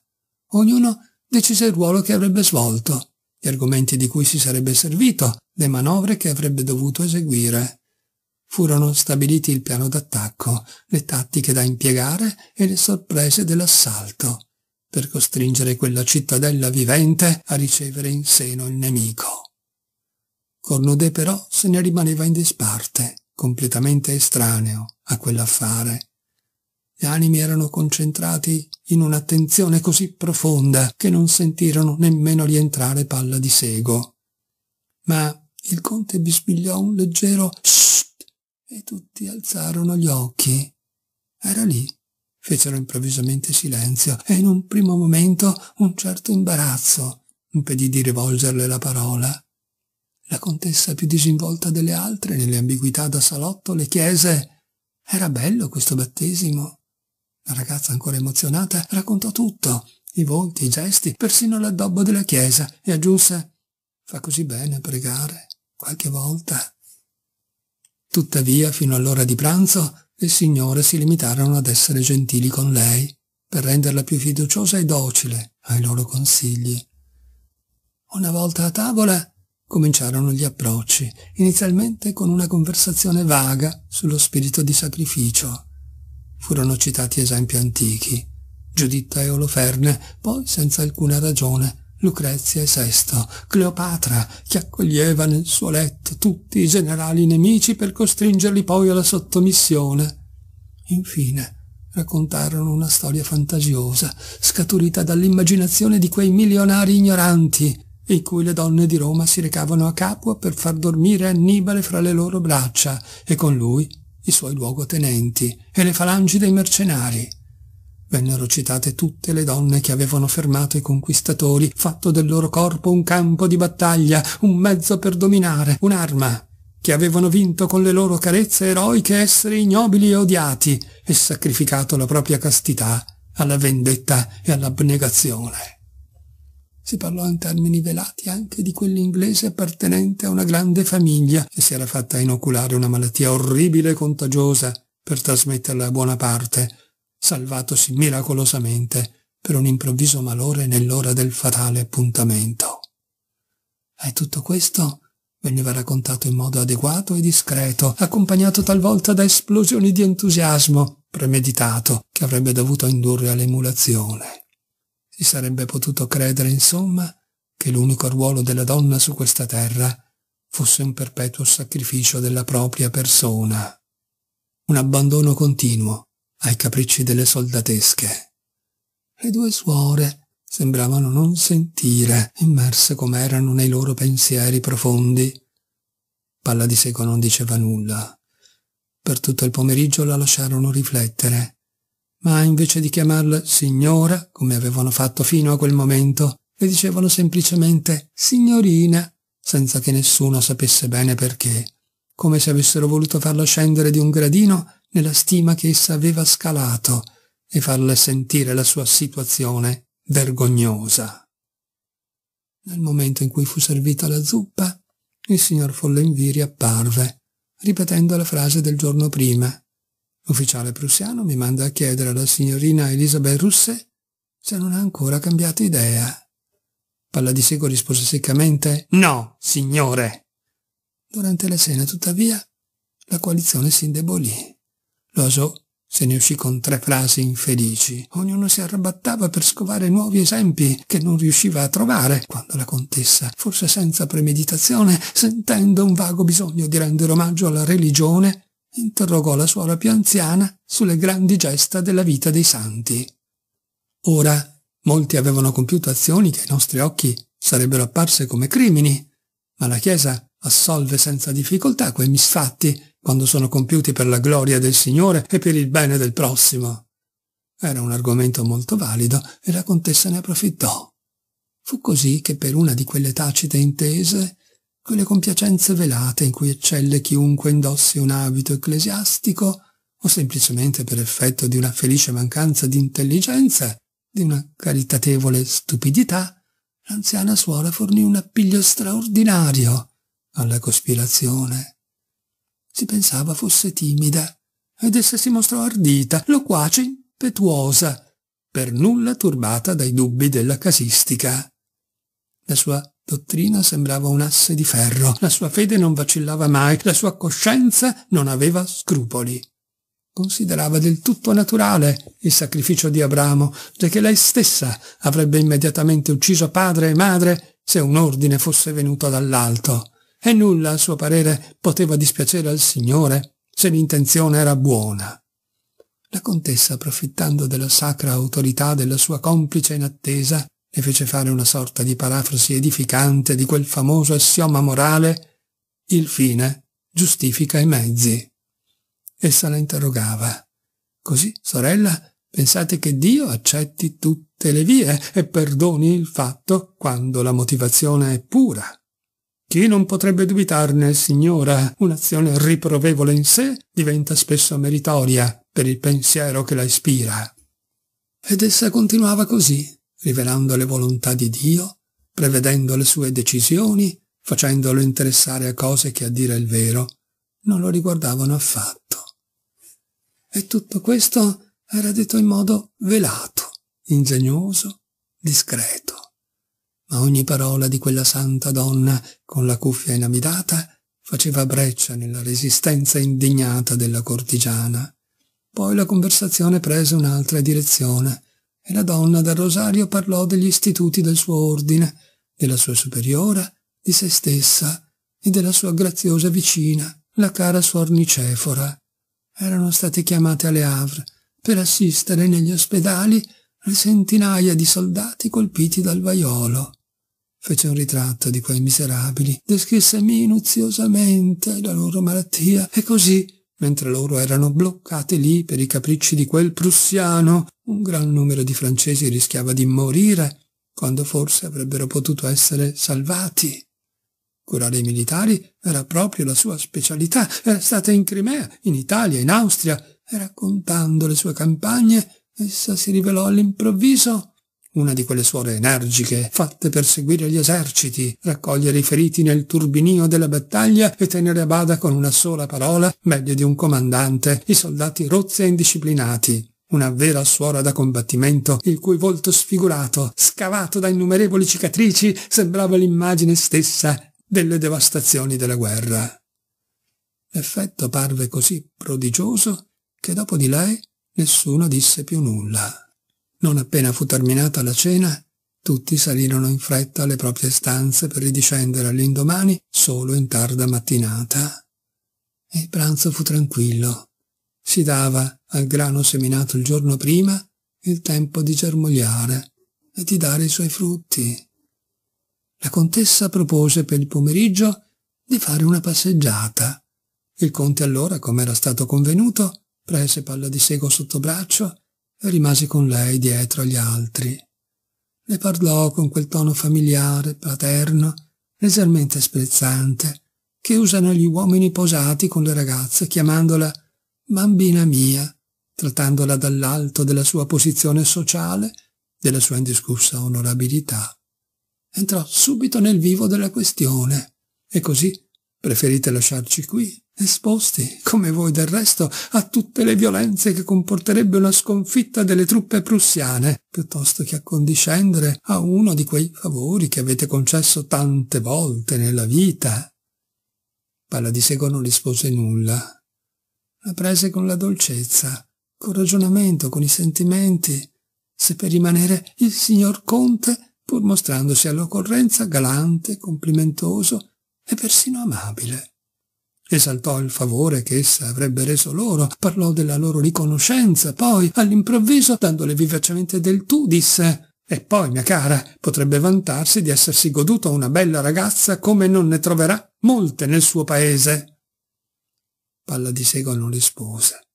Ognuno decise il ruolo che avrebbe svolto, gli argomenti di cui si sarebbe servito, le manovre che avrebbe dovuto eseguire. Furono stabiliti il piano d'attacco, le tattiche da impiegare e le sorprese dell'assalto per costringere quella cittadella vivente a ricevere in seno il nemico. Cornudet però se ne rimaneva in disparte, completamente estraneo a quell'affare. Gli animi erano concentrati in un'attenzione così profonda che non sentirono nemmeno rientrare palla di sego. Ma il conte bisbigliò un leggero «Shh!» e tutti alzarono gli occhi. Era lì, fecero improvvisamente silenzio e in un primo momento un certo imbarazzo impedì di rivolgerle la parola. La contessa più disinvolta delle altre nelle ambiguità da salotto le chiese «Era bello questo battesimo?» La ragazza ancora emozionata raccontò tutto, i volti, i gesti, persino l'addobbo della chiesa e aggiunse «Fa così bene pregare, qualche volta». Tuttavia, fino all'ora di pranzo, il Signore si limitarono ad essere gentili con lei per renderla più fiduciosa e docile ai loro consigli. Una volta a tavola cominciarono gli approcci, inizialmente con una conversazione vaga sullo spirito di sacrificio. Furono citati esempi antichi, Giuditta e Oloferne, poi senza alcuna ragione Lucrezia Sesto, Cleopatra, che accoglieva nel suo letto tutti i generali nemici per costringerli poi alla sottomissione. Infine, raccontarono una storia fantasiosa, scaturita dall'immaginazione di quei milionari ignoranti, in cui le donne di Roma si recavano a Capua per far dormire Annibale fra le loro braccia e con lui i suoi luogotenenti e le falangi dei mercenari vennero citate tutte le donne che avevano fermato i conquistatori, fatto del loro corpo un campo di battaglia, un mezzo per dominare, un'arma, che avevano vinto con le loro carezze eroiche esseri ignobili e odiati, e sacrificato la propria castità alla vendetta e all'abnegazione. Si parlò in termini velati anche di quell'inglese appartenente a una grande famiglia che si era fatta inoculare una malattia orribile e contagiosa per trasmetterla a buona parte salvatosi miracolosamente per un improvviso malore nell'ora del fatale appuntamento. E tutto questo veniva raccontato in modo adeguato e discreto, accompagnato talvolta da esplosioni di entusiasmo premeditato che avrebbe dovuto indurre all'emulazione. Si sarebbe potuto credere, insomma, che l'unico ruolo della donna su questa terra fosse un perpetuo sacrificio della propria persona, un abbandono continuo ai capricci delle soldatesche. Le due suore sembravano non sentire, immerse come erano nei loro pensieri profondi. Palla di Seco non diceva nulla. Per tutto il pomeriggio la lasciarono riflettere, ma invece di chiamarla signora, come avevano fatto fino a quel momento, le dicevano semplicemente signorina, senza che nessuno sapesse bene perché, come se avessero voluto farla scendere di un gradino nella stima che essa aveva scalato e farle sentire la sua situazione vergognosa. Nel momento in cui fu servita la zuppa, il signor Follenviri apparve, ripetendo la frase del giorno prima. L'ufficiale prussiano mi manda a chiedere alla signorina Elisabeth Russet se non ha ancora cambiato idea. Palla di Seco rispose seccamente «No, signore!». Durante la cena, tuttavia, la coalizione si indebolì. L'oso se ne uscì con tre frasi infelici. Ognuno si arrabattava per scovare nuovi esempi che non riusciva a trovare, quando la contessa, forse senza premeditazione, sentendo un vago bisogno di rendere omaggio alla religione, interrogò la suora più anziana sulle grandi gesta della vita dei santi. Ora, molti avevano compiuto azioni che ai nostri occhi sarebbero apparse come crimini, ma la Chiesa assolve senza difficoltà quei misfatti quando sono compiuti per la gloria del Signore e per il bene del prossimo. Era un argomento molto valido e la contessa ne approfittò. Fu così che per una di quelle tacite intese, quelle compiacenze velate in cui eccelle chiunque indossi un abito ecclesiastico, o semplicemente per effetto di una felice mancanza di intelligenza, di una caritatevole stupidità, l'anziana suora fornì un appiglio straordinario alla cospirazione. Si pensava fosse timida, ed essa si mostrò ardita, loquace, impetuosa, per nulla turbata dai dubbi della casistica. La sua dottrina sembrava un asse di ferro, la sua fede non vacillava mai, la sua coscienza non aveva scrupoli. Considerava del tutto naturale il sacrificio di Abramo, giacché lei stessa avrebbe immediatamente ucciso padre e madre se un ordine fosse venuto dall'alto e nulla, a suo parere, poteva dispiacere al Signore se l'intenzione era buona. La contessa, approfittando della sacra autorità della sua complice in attesa, le fece fare una sorta di parafrasi edificante di quel famoso assioma morale «Il fine giustifica i mezzi». Essa la interrogava. «Così, sorella, pensate che Dio accetti tutte le vie e perdoni il fatto quando la motivazione è pura?» Chi non potrebbe dubitarne, signora, un'azione riprovevole in sé diventa spesso meritoria per il pensiero che la ispira. Ed essa continuava così, rivelando le volontà di Dio, prevedendo le sue decisioni, facendolo interessare a cose che, a dire il vero, non lo riguardavano affatto. E tutto questo era detto in modo velato, ingegnoso, discreto ma ogni parola di quella santa donna, con la cuffia inamidata, faceva breccia nella resistenza indignata della cortigiana. Poi la conversazione prese un'altra direzione e la donna del rosario parlò degli istituti del suo ordine, della sua superiora, di se stessa e della sua graziosa vicina, la cara suor Nicefora. Erano state chiamate alle Havre per assistere negli ospedali le centinaia di soldati colpiti dal vaiolo fece un ritratto di quei miserabili, descrisse minuziosamente la loro malattia e così, mentre loro erano bloccati lì per i capricci di quel prussiano, un gran numero di francesi rischiava di morire quando forse avrebbero potuto essere salvati. Curare i militari era proprio la sua specialità, era stata in Crimea, in Italia, in Austria, e raccontando le sue campagne, essa si rivelò all'improvviso una di quelle suore energiche, fatte per seguire gli eserciti, raccogliere i feriti nel turbinio della battaglia e tenere a bada con una sola parola, meglio di un comandante, i soldati rozzi e indisciplinati. Una vera suora da combattimento, il cui volto sfigurato, scavato da innumerevoli cicatrici, sembrava l'immagine stessa delle devastazioni della guerra. L'effetto parve così prodigioso che dopo di lei nessuno disse più nulla. Non appena fu terminata la cena, tutti salirono in fretta alle proprie stanze per ridiscendere all'indomani solo in tarda mattinata. E il pranzo fu tranquillo. Si dava al grano seminato il giorno prima il tempo di germogliare e di dare i suoi frutti. La contessa propose per il pomeriggio di fare una passeggiata. Il conte allora, come era stato convenuto, prese palla di sego sotto braccio e rimasi con lei dietro agli altri. Ne parlò con quel tono familiare, paterno, leggermente sprezzante, che usano gli uomini posati con le ragazze, chiamandola bambina mia, trattandola dall'alto della sua posizione sociale, della sua indiscussa onorabilità. Entrò subito nel vivo della questione e così preferite lasciarci qui esposti, come voi del resto, a tutte le violenze che comporterebbe una sconfitta delle truppe prussiane, piuttosto che accondiscendere a uno di quei favori che avete concesso tante volte nella vita. Palla di Sego non rispose nulla. La prese con la dolcezza, col ragionamento, con i sentimenti, se per rimanere il signor Conte, pur mostrandosi all'occorrenza galante, complimentoso e persino amabile. Esaltò il favore che essa avrebbe reso loro, parlò della loro riconoscenza, poi, all'improvviso, dandole vivacemente del tu, disse «E poi, mia cara, potrebbe vantarsi di essersi goduta una bella ragazza come non ne troverà molte nel suo paese». Palla di Sego non rispose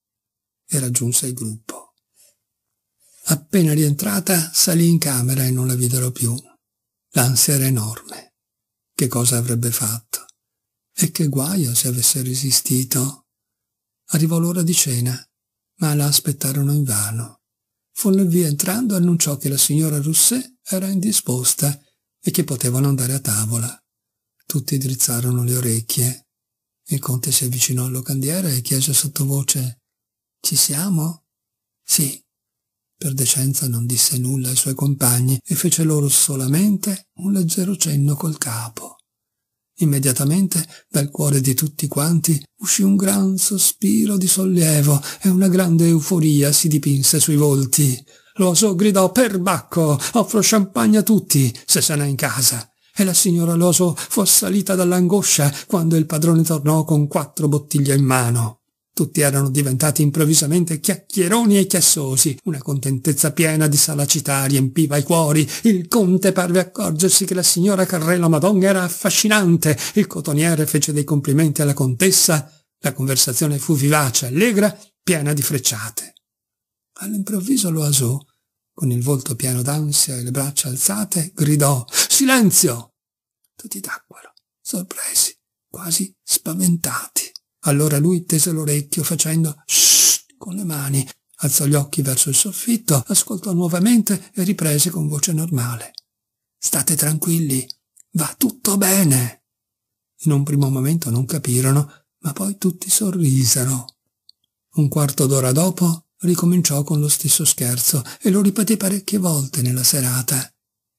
e raggiunse il gruppo. Appena rientrata salì in camera e non la videro più. L'ansia era enorme. Che cosa avrebbe fatto? E che guaio se avesse resistito. Arrivò l'ora di cena, ma la aspettarono invano. Follevia entrando annunciò che la signora Rousset era indisposta e che potevano andare a tavola. Tutti drizzarono le orecchie. Il conte si avvicinò al locandiere e chiese sottovoce «Ci siamo?» «Sì». Per decenza non disse nulla ai suoi compagni e fece loro solamente un leggero cenno col capo. Immediatamente dal cuore di tutti quanti uscì un gran sospiro di sollievo e una grande euforia si dipinse sui volti. L'oso gridò «Perbacco! Offro champagne a tutti, se se n'è in casa!» E la signora Loso fu assalita dall'angoscia quando il padrone tornò con quattro bottiglie in mano. Tutti erano diventati improvvisamente chiacchieroni e chiassosi. Una contentezza piena di salacità riempiva i cuori. Il conte parve accorgersi che la signora Carrella Madonna era affascinante. Il cotoniere fece dei complimenti alla contessa. La conversazione fu vivace, allegra, piena di frecciate. All'improvviso lo asò. Con il volto pieno d'ansia e le braccia alzate, gridò «Silenzio!» Tutti tacquero, sorpresi, quasi spaventati. Allora lui tese l'orecchio facendo shh con le mani, alzò gli occhi verso il soffitto, ascoltò nuovamente e riprese con voce normale. State tranquilli, va tutto bene. In un primo momento non capirono, ma poi tutti sorrisero. Un quarto d'ora dopo ricominciò con lo stesso scherzo e lo ripeté parecchie volte nella serata.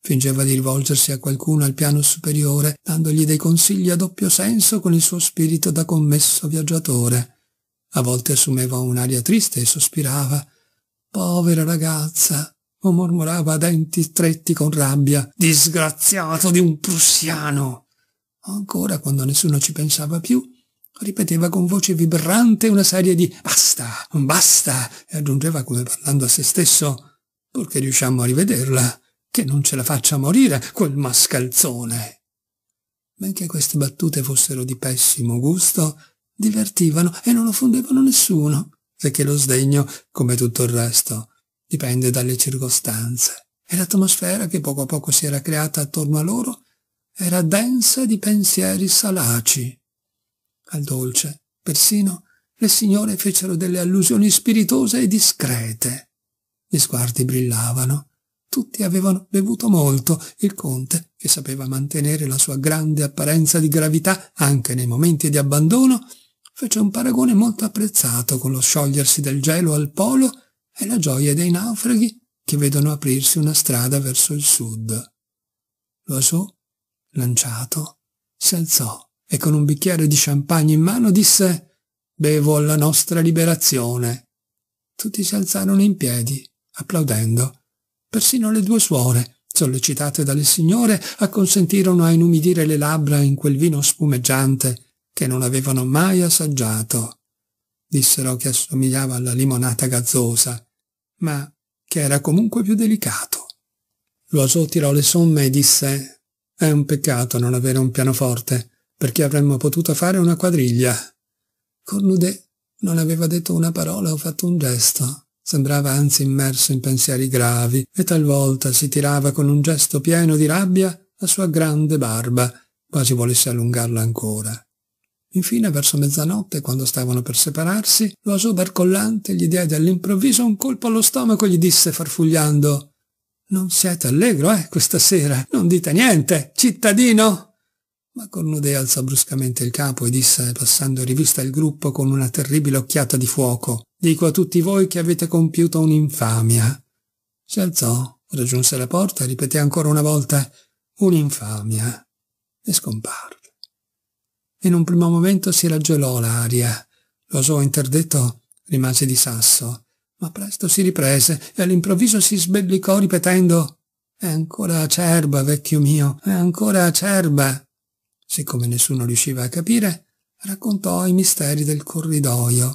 Fingeva di rivolgersi a qualcuno al piano superiore, dandogli dei consigli a doppio senso con il suo spirito da commesso viaggiatore. A volte assumeva un'aria triste e sospirava. «Povera ragazza!» o mormorava a denti stretti con rabbia. «Disgraziato di un prussiano!» Ancora, quando nessuno ci pensava più, ripeteva con voce vibrante una serie di «Basta! Basta!» e aggiungeva come parlando a se stesso «Purché riusciamo a rivederla!» che non ce la faccia morire quel mascalzone. Benché queste battute fossero di pessimo gusto, divertivano e non offendevano nessuno, perché lo sdegno, come tutto il resto, dipende dalle circostanze. E l'atmosfera che poco a poco si era creata attorno a loro era densa di pensieri salaci. Al dolce, persino, le signore fecero delle allusioni spiritose e discrete. Gli sguardi brillavano, tutti avevano bevuto molto. Il conte, che sapeva mantenere la sua grande apparenza di gravità anche nei momenti di abbandono, fece un paragone molto apprezzato con lo sciogliersi del gelo al polo e la gioia dei naufraghi che vedono aprirsi una strada verso il sud. Loiseau, lanciato, si alzò e con un bicchiere di champagne in mano disse «Bevo alla nostra liberazione». Tutti si alzarono in piedi, applaudendo, Persino le due suore, sollecitate dalle signore, acconsentirono a inumidire le labbra in quel vino spumeggiante che non avevano mai assaggiato. Dissero che assomigliava alla limonata gazzosa, ma che era comunque più delicato. Loiseau tirò le somme e disse «È un peccato non avere un pianoforte, perché avremmo potuto fare una quadriglia». Cornudet non aveva detto una parola o fatto un gesto. Sembrava anzi immerso in pensieri gravi e talvolta si tirava con un gesto pieno di rabbia la sua grande barba, quasi volesse allungarla ancora. Infine, verso mezzanotte, quando stavano per separarsi, l'oiseau barcollante gli diede all'improvviso un colpo allo stomaco e gli disse farfugliando «Non siete allegro, eh, questa sera? Non dite niente, cittadino!» Ma Cornude alzò bruscamente il capo e disse, passando in rivista il gruppo con una terribile occhiata di fuoco, «Dico a tutti voi che avete compiuto un'infamia». Si alzò, raggiunse la porta e ripeté ancora una volta «un'infamia» e scomparve. In un primo momento si raggelò l'aria. Lo suo interdetto rimase di sasso, ma presto si riprese e all'improvviso si sbellicò ripetendo «È ancora acerba, vecchio mio, è ancora acerba!» siccome nessuno riusciva a capire, raccontò i misteri del corridoio.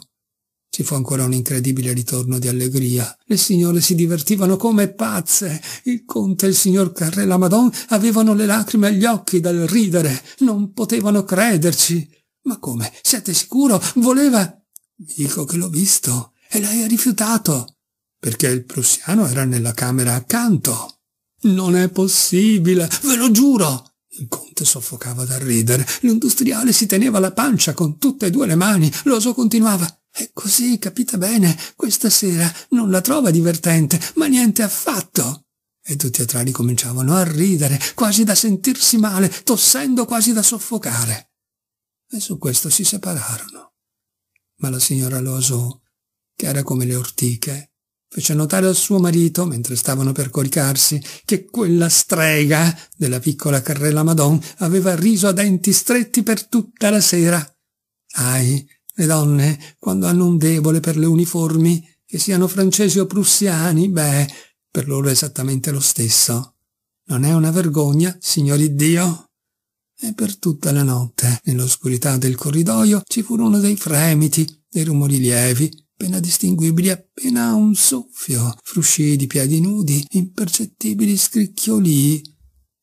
Ci fu ancora un incredibile ritorno di allegria. Le signore si divertivano come pazze. Il conte e il signor Carré Lamadon avevano le lacrime agli occhi dal ridere. Non potevano crederci. Ma come? Siete sicuro? Voleva... Vi dico che l'ho visto e lei ha rifiutato. Perché il prussiano era nella camera accanto. Non è possibile, ve lo giuro. Il conte soffocava dal ridere. L'industriale si teneva la pancia con tutte e due le mani. L'oso continuava. E così, capite bene, questa sera non la trova divertente, ma niente affatto. E tutti e tre ricominciavano a ridere, quasi da sentirsi male, tossendo quasi da soffocare. E su questo si separarono. Ma la signora Loso, che era come le ortiche, fece notare al suo marito, mentre stavano per coricarsi, che quella strega della piccola Carrella Madon aveva riso a denti stretti per tutta la sera. Ahi, le donne, quando hanno un debole per le uniformi, che siano francesi o prussiani, beh, per loro è esattamente lo stesso. Non è una vergogna, signori Dio? E per tutta la notte, nell'oscurità del corridoio, ci furono dei fremiti, dei rumori lievi, appena distinguibili, appena un soffio, fruscii di piedi nudi, impercettibili scricchioli.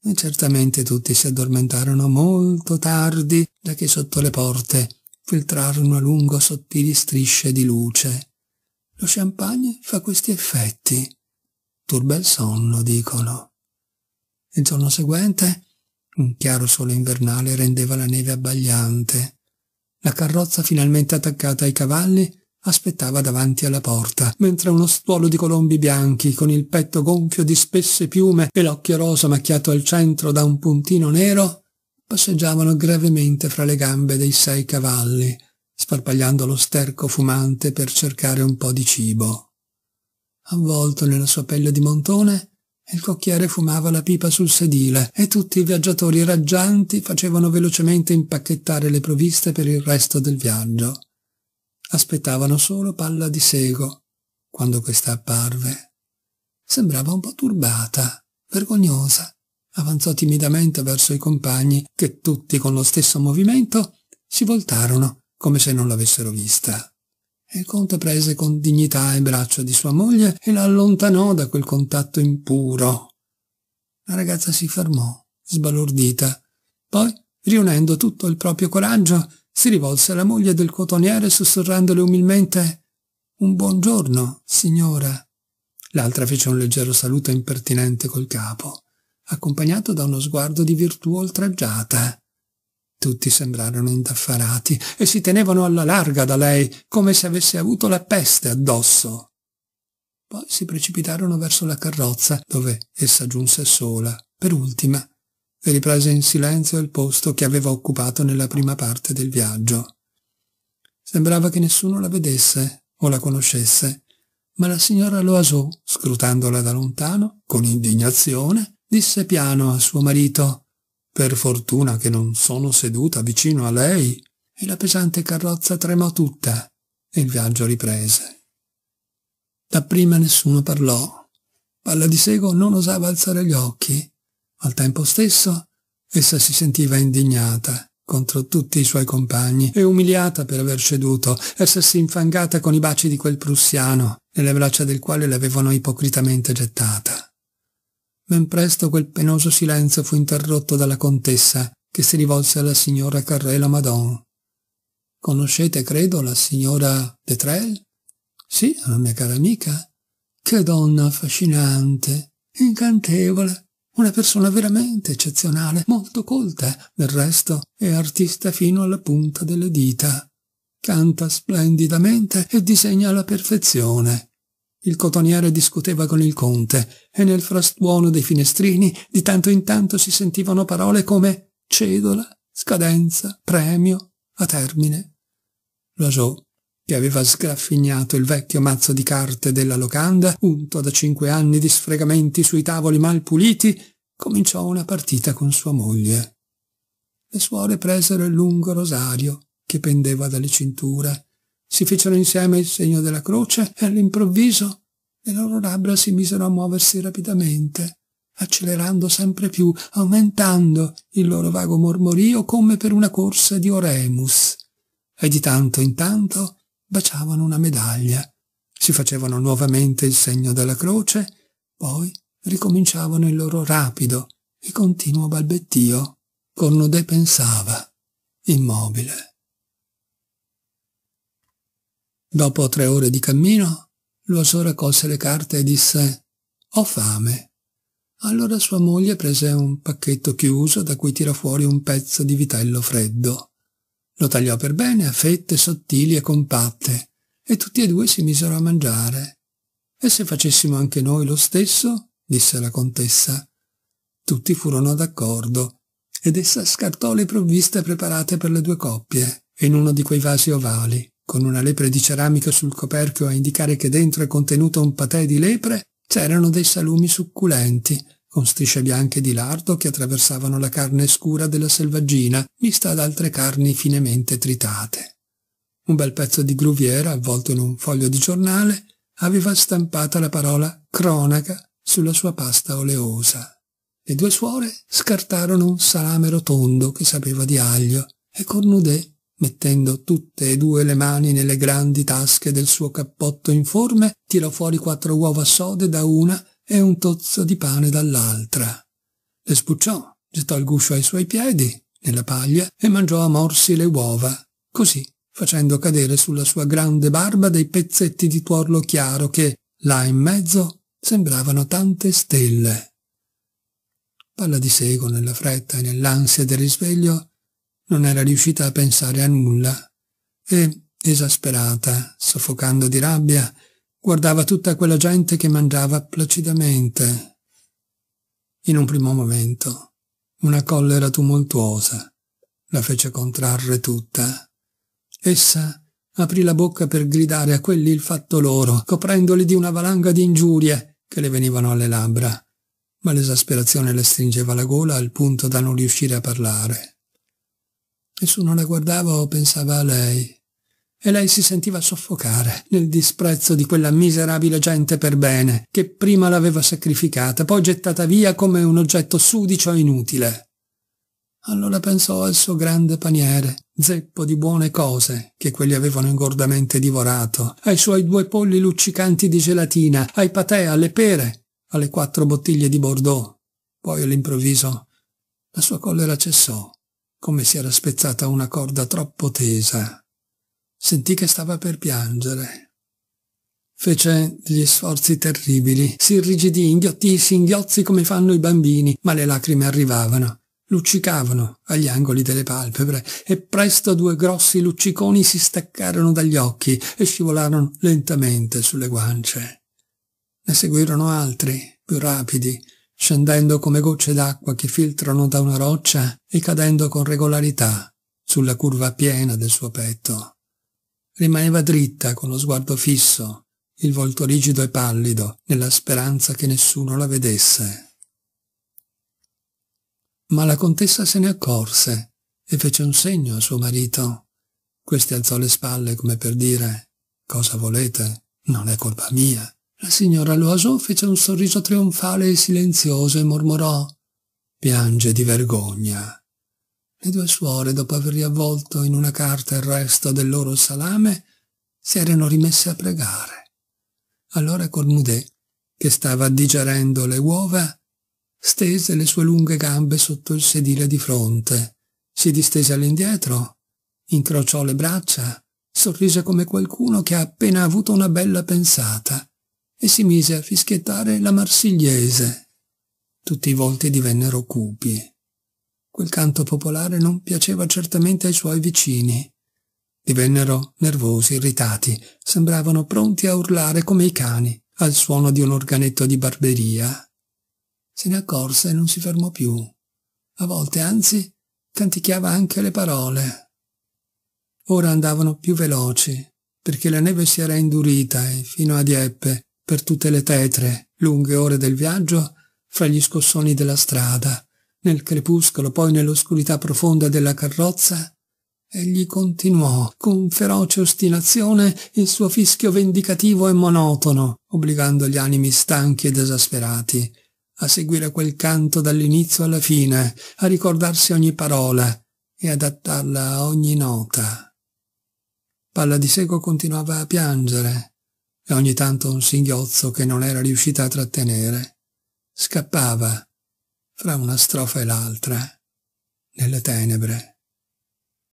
E certamente tutti si addormentarono molto tardi, da che sotto le porte filtrarono a lungo sottili strisce di luce. Lo champagne fa questi effetti. Turba il sonno, dicono. Il giorno seguente un chiaro sole invernale rendeva la neve abbagliante. La carrozza finalmente attaccata ai cavalli aspettava davanti alla porta, mentre uno stuolo di colombi bianchi, con il petto gonfio di spesse piume e l'occhio rosa macchiato al centro da un puntino nero, passeggiavano gravemente fra le gambe dei sei cavalli, sparpagliando lo sterco fumante per cercare un po' di cibo. Avvolto nella sua pelle di montone, il cocchiere fumava la pipa sul sedile e tutti i viaggiatori raggianti facevano velocemente impacchettare le provviste per il resto del viaggio. Aspettavano solo Palla di Sego, quando questa apparve. Sembrava un po' turbata, vergognosa. Avanzò timidamente verso i compagni, che tutti con lo stesso movimento si voltarono, come se non l'avessero vista. Il conte prese con dignità il braccio di sua moglie e la allontanò da quel contatto impuro. La ragazza si fermò, sbalordita. Poi, riunendo tutto il proprio coraggio, si rivolse alla moglie del cotoniere sussurrandole umilmente «Un buongiorno, signora». L'altra fece un leggero saluto impertinente col capo, accompagnato da uno sguardo di virtù oltraggiata. Tutti sembrarono indaffarati e si tenevano alla larga da lei, come se avesse avuto la peste addosso. Poi si precipitarono verso la carrozza, dove essa giunse sola, per ultima, e riprese in silenzio il posto che aveva occupato nella prima parte del viaggio. Sembrava che nessuno la vedesse o la conoscesse, ma la signora Loiseau, scrutandola da lontano, con indignazione, disse piano a suo marito «Per fortuna che non sono seduta vicino a lei!» e la pesante carrozza tremò tutta e il viaggio riprese. Dapprima nessuno parlò. Palla di Sego non osava alzare gli occhi al tempo stesso, essa si sentiva indignata contro tutti i suoi compagni e umiliata per aver ceduto, essersi infangata con i baci di quel prussiano, nelle braccia del quale l'avevano ipocritamente gettata. Ben presto quel penoso silenzio fu interrotto dalla contessa, che si rivolse alla signora Carré Lamadon. Conoscete, credo, la signora de Trel? Sì, la mia cara amica. Che donna affascinante, incantevole. Una persona veramente eccezionale, molto colta, eh. del resto è artista fino alla punta delle dita. Canta splendidamente e disegna alla perfezione. Il cotoniere discuteva con il conte e nel frastuono dei finestrini di tanto in tanto si sentivano parole come cedola, scadenza, premio, a termine. Loiseau che aveva sgraffignato il vecchio mazzo di carte della locanda, unto da cinque anni di sfregamenti sui tavoli mal puliti, cominciò una partita con sua moglie. Le suore presero il lungo rosario che pendeva dalle cinture, si fecero insieme il segno della croce e all'improvviso le loro labbra si misero a muoversi rapidamente, accelerando sempre più, aumentando il loro vago mormorio come per una corsa di Oremus. E di tanto in tanto baciavano una medaglia, si facevano nuovamente il segno della croce, poi ricominciavano il loro rapido e continuo balbettio. Cornudet pensava, immobile. Dopo tre ore di cammino, Loisor raccolse le carte e disse «Ho fame». Allora sua moglie prese un pacchetto chiuso da cui tira fuori un pezzo di vitello freddo. Lo tagliò per bene a fette sottili e compatte, e tutti e due si misero a mangiare. E se facessimo anche noi lo stesso? disse la contessa. Tutti furono d'accordo, ed essa scartò le provviste preparate per le due coppie, in uno di quei vasi ovali, con una lepre di ceramica sul coperchio a indicare che dentro è contenuto un patè di lepre, c'erano dei salumi succulenti, con strisce bianche di lardo che attraversavano la carne scura della selvaggina, vista ad altre carni finemente tritate. Un bel pezzo di gruviera, avvolto in un foglio di giornale, aveva stampata la parola cronaca sulla sua pasta oleosa. Le due suore scartarono un salame rotondo che sapeva di aglio e Cornudè, mettendo tutte e due le mani nelle grandi tasche del suo cappotto informe, tirò fuori quattro uova sode da una e un tozzo di pane dall'altra. Le spucciò, gettò il guscio ai suoi piedi, nella paglia, e mangiò a morsi le uova, così, facendo cadere sulla sua grande barba dei pezzetti di tuorlo chiaro che, là in mezzo, sembravano tante stelle. Palla di sego nella fretta e nell'ansia del risveglio, non era riuscita a pensare a nulla e, esasperata, soffocando di rabbia, guardava tutta quella gente che mangiava placidamente. In un primo momento una collera tumultuosa la fece contrarre tutta. Essa aprì la bocca per gridare a quelli il fatto loro, coprendoli di una valanga di ingiurie che le venivano alle labbra, ma l'esasperazione le stringeva la gola al punto da non riuscire a parlare. Nessuno la guardava o pensava a lei e lei si sentiva soffocare nel disprezzo di quella miserabile gente per bene, che prima l'aveva sacrificata, poi gettata via come un oggetto sudicio e inutile. Allora pensò al suo grande paniere, zeppo di buone cose che quelli avevano ingordamente divorato, ai suoi due polli luccicanti di gelatina, ai patè, alle pere, alle quattro bottiglie di Bordeaux. Poi all'improvviso la sua collera cessò, come si era spezzata una corda troppo tesa. Sentì che stava per piangere. Fece degli sforzi terribili, si irrigidì, inghiottì singhiozzi come fanno i bambini, ma le lacrime arrivavano luccicavano agli angoli delle palpebre e presto due grossi lucciconi si staccarono dagli occhi e scivolarono lentamente sulle guance. Ne seguirono altri, più rapidi, scendendo come gocce d'acqua che filtrano da una roccia e cadendo con regolarità sulla curva piena del suo petto. Rimaneva dritta con lo sguardo fisso, il volto rigido e pallido, nella speranza che nessuno la vedesse. Ma la contessa se ne accorse e fece un segno a suo marito. Questi alzò le spalle come per dire «Cosa volete? Non è colpa mia». La signora Loiseau fece un sorriso trionfale e silenzioso e mormorò «Piange di vergogna». Le due suore, dopo aver riavvolto in una carta il resto del loro salame, si erano rimesse a pregare. Allora Cornudet, che stava digerendo le uova, stese le sue lunghe gambe sotto il sedile di fronte, si distese all'indietro, incrociò le braccia, sorrise come qualcuno che ha appena avuto una bella pensata e si mise a fischiettare la marsigliese. Tutti i volti divennero cupi. Quel canto popolare non piaceva certamente ai suoi vicini. Divennero nervosi, irritati, sembravano pronti a urlare come i cani al suono di un organetto di barberia. Se ne accorse e non si fermò più. A volte, anzi, canticchiava anche le parole. Ora andavano più veloci, perché la neve si era indurita e fino a Dieppe, per tutte le tetre, lunghe ore del viaggio, fra gli scossoni della strada, nel crepuscolo, poi nell'oscurità profonda della carrozza, egli continuò con feroce ostinazione il suo fischio vendicativo e monotono, obbligando gli animi stanchi ed esasperati a seguire quel canto dall'inizio alla fine, a ricordarsi ogni parola e adattarla a ogni nota. Palla di Seco continuava a piangere e ogni tanto un singhiozzo che non era riuscita a trattenere. Scappava fra una strofa e l'altra, nelle tenebre.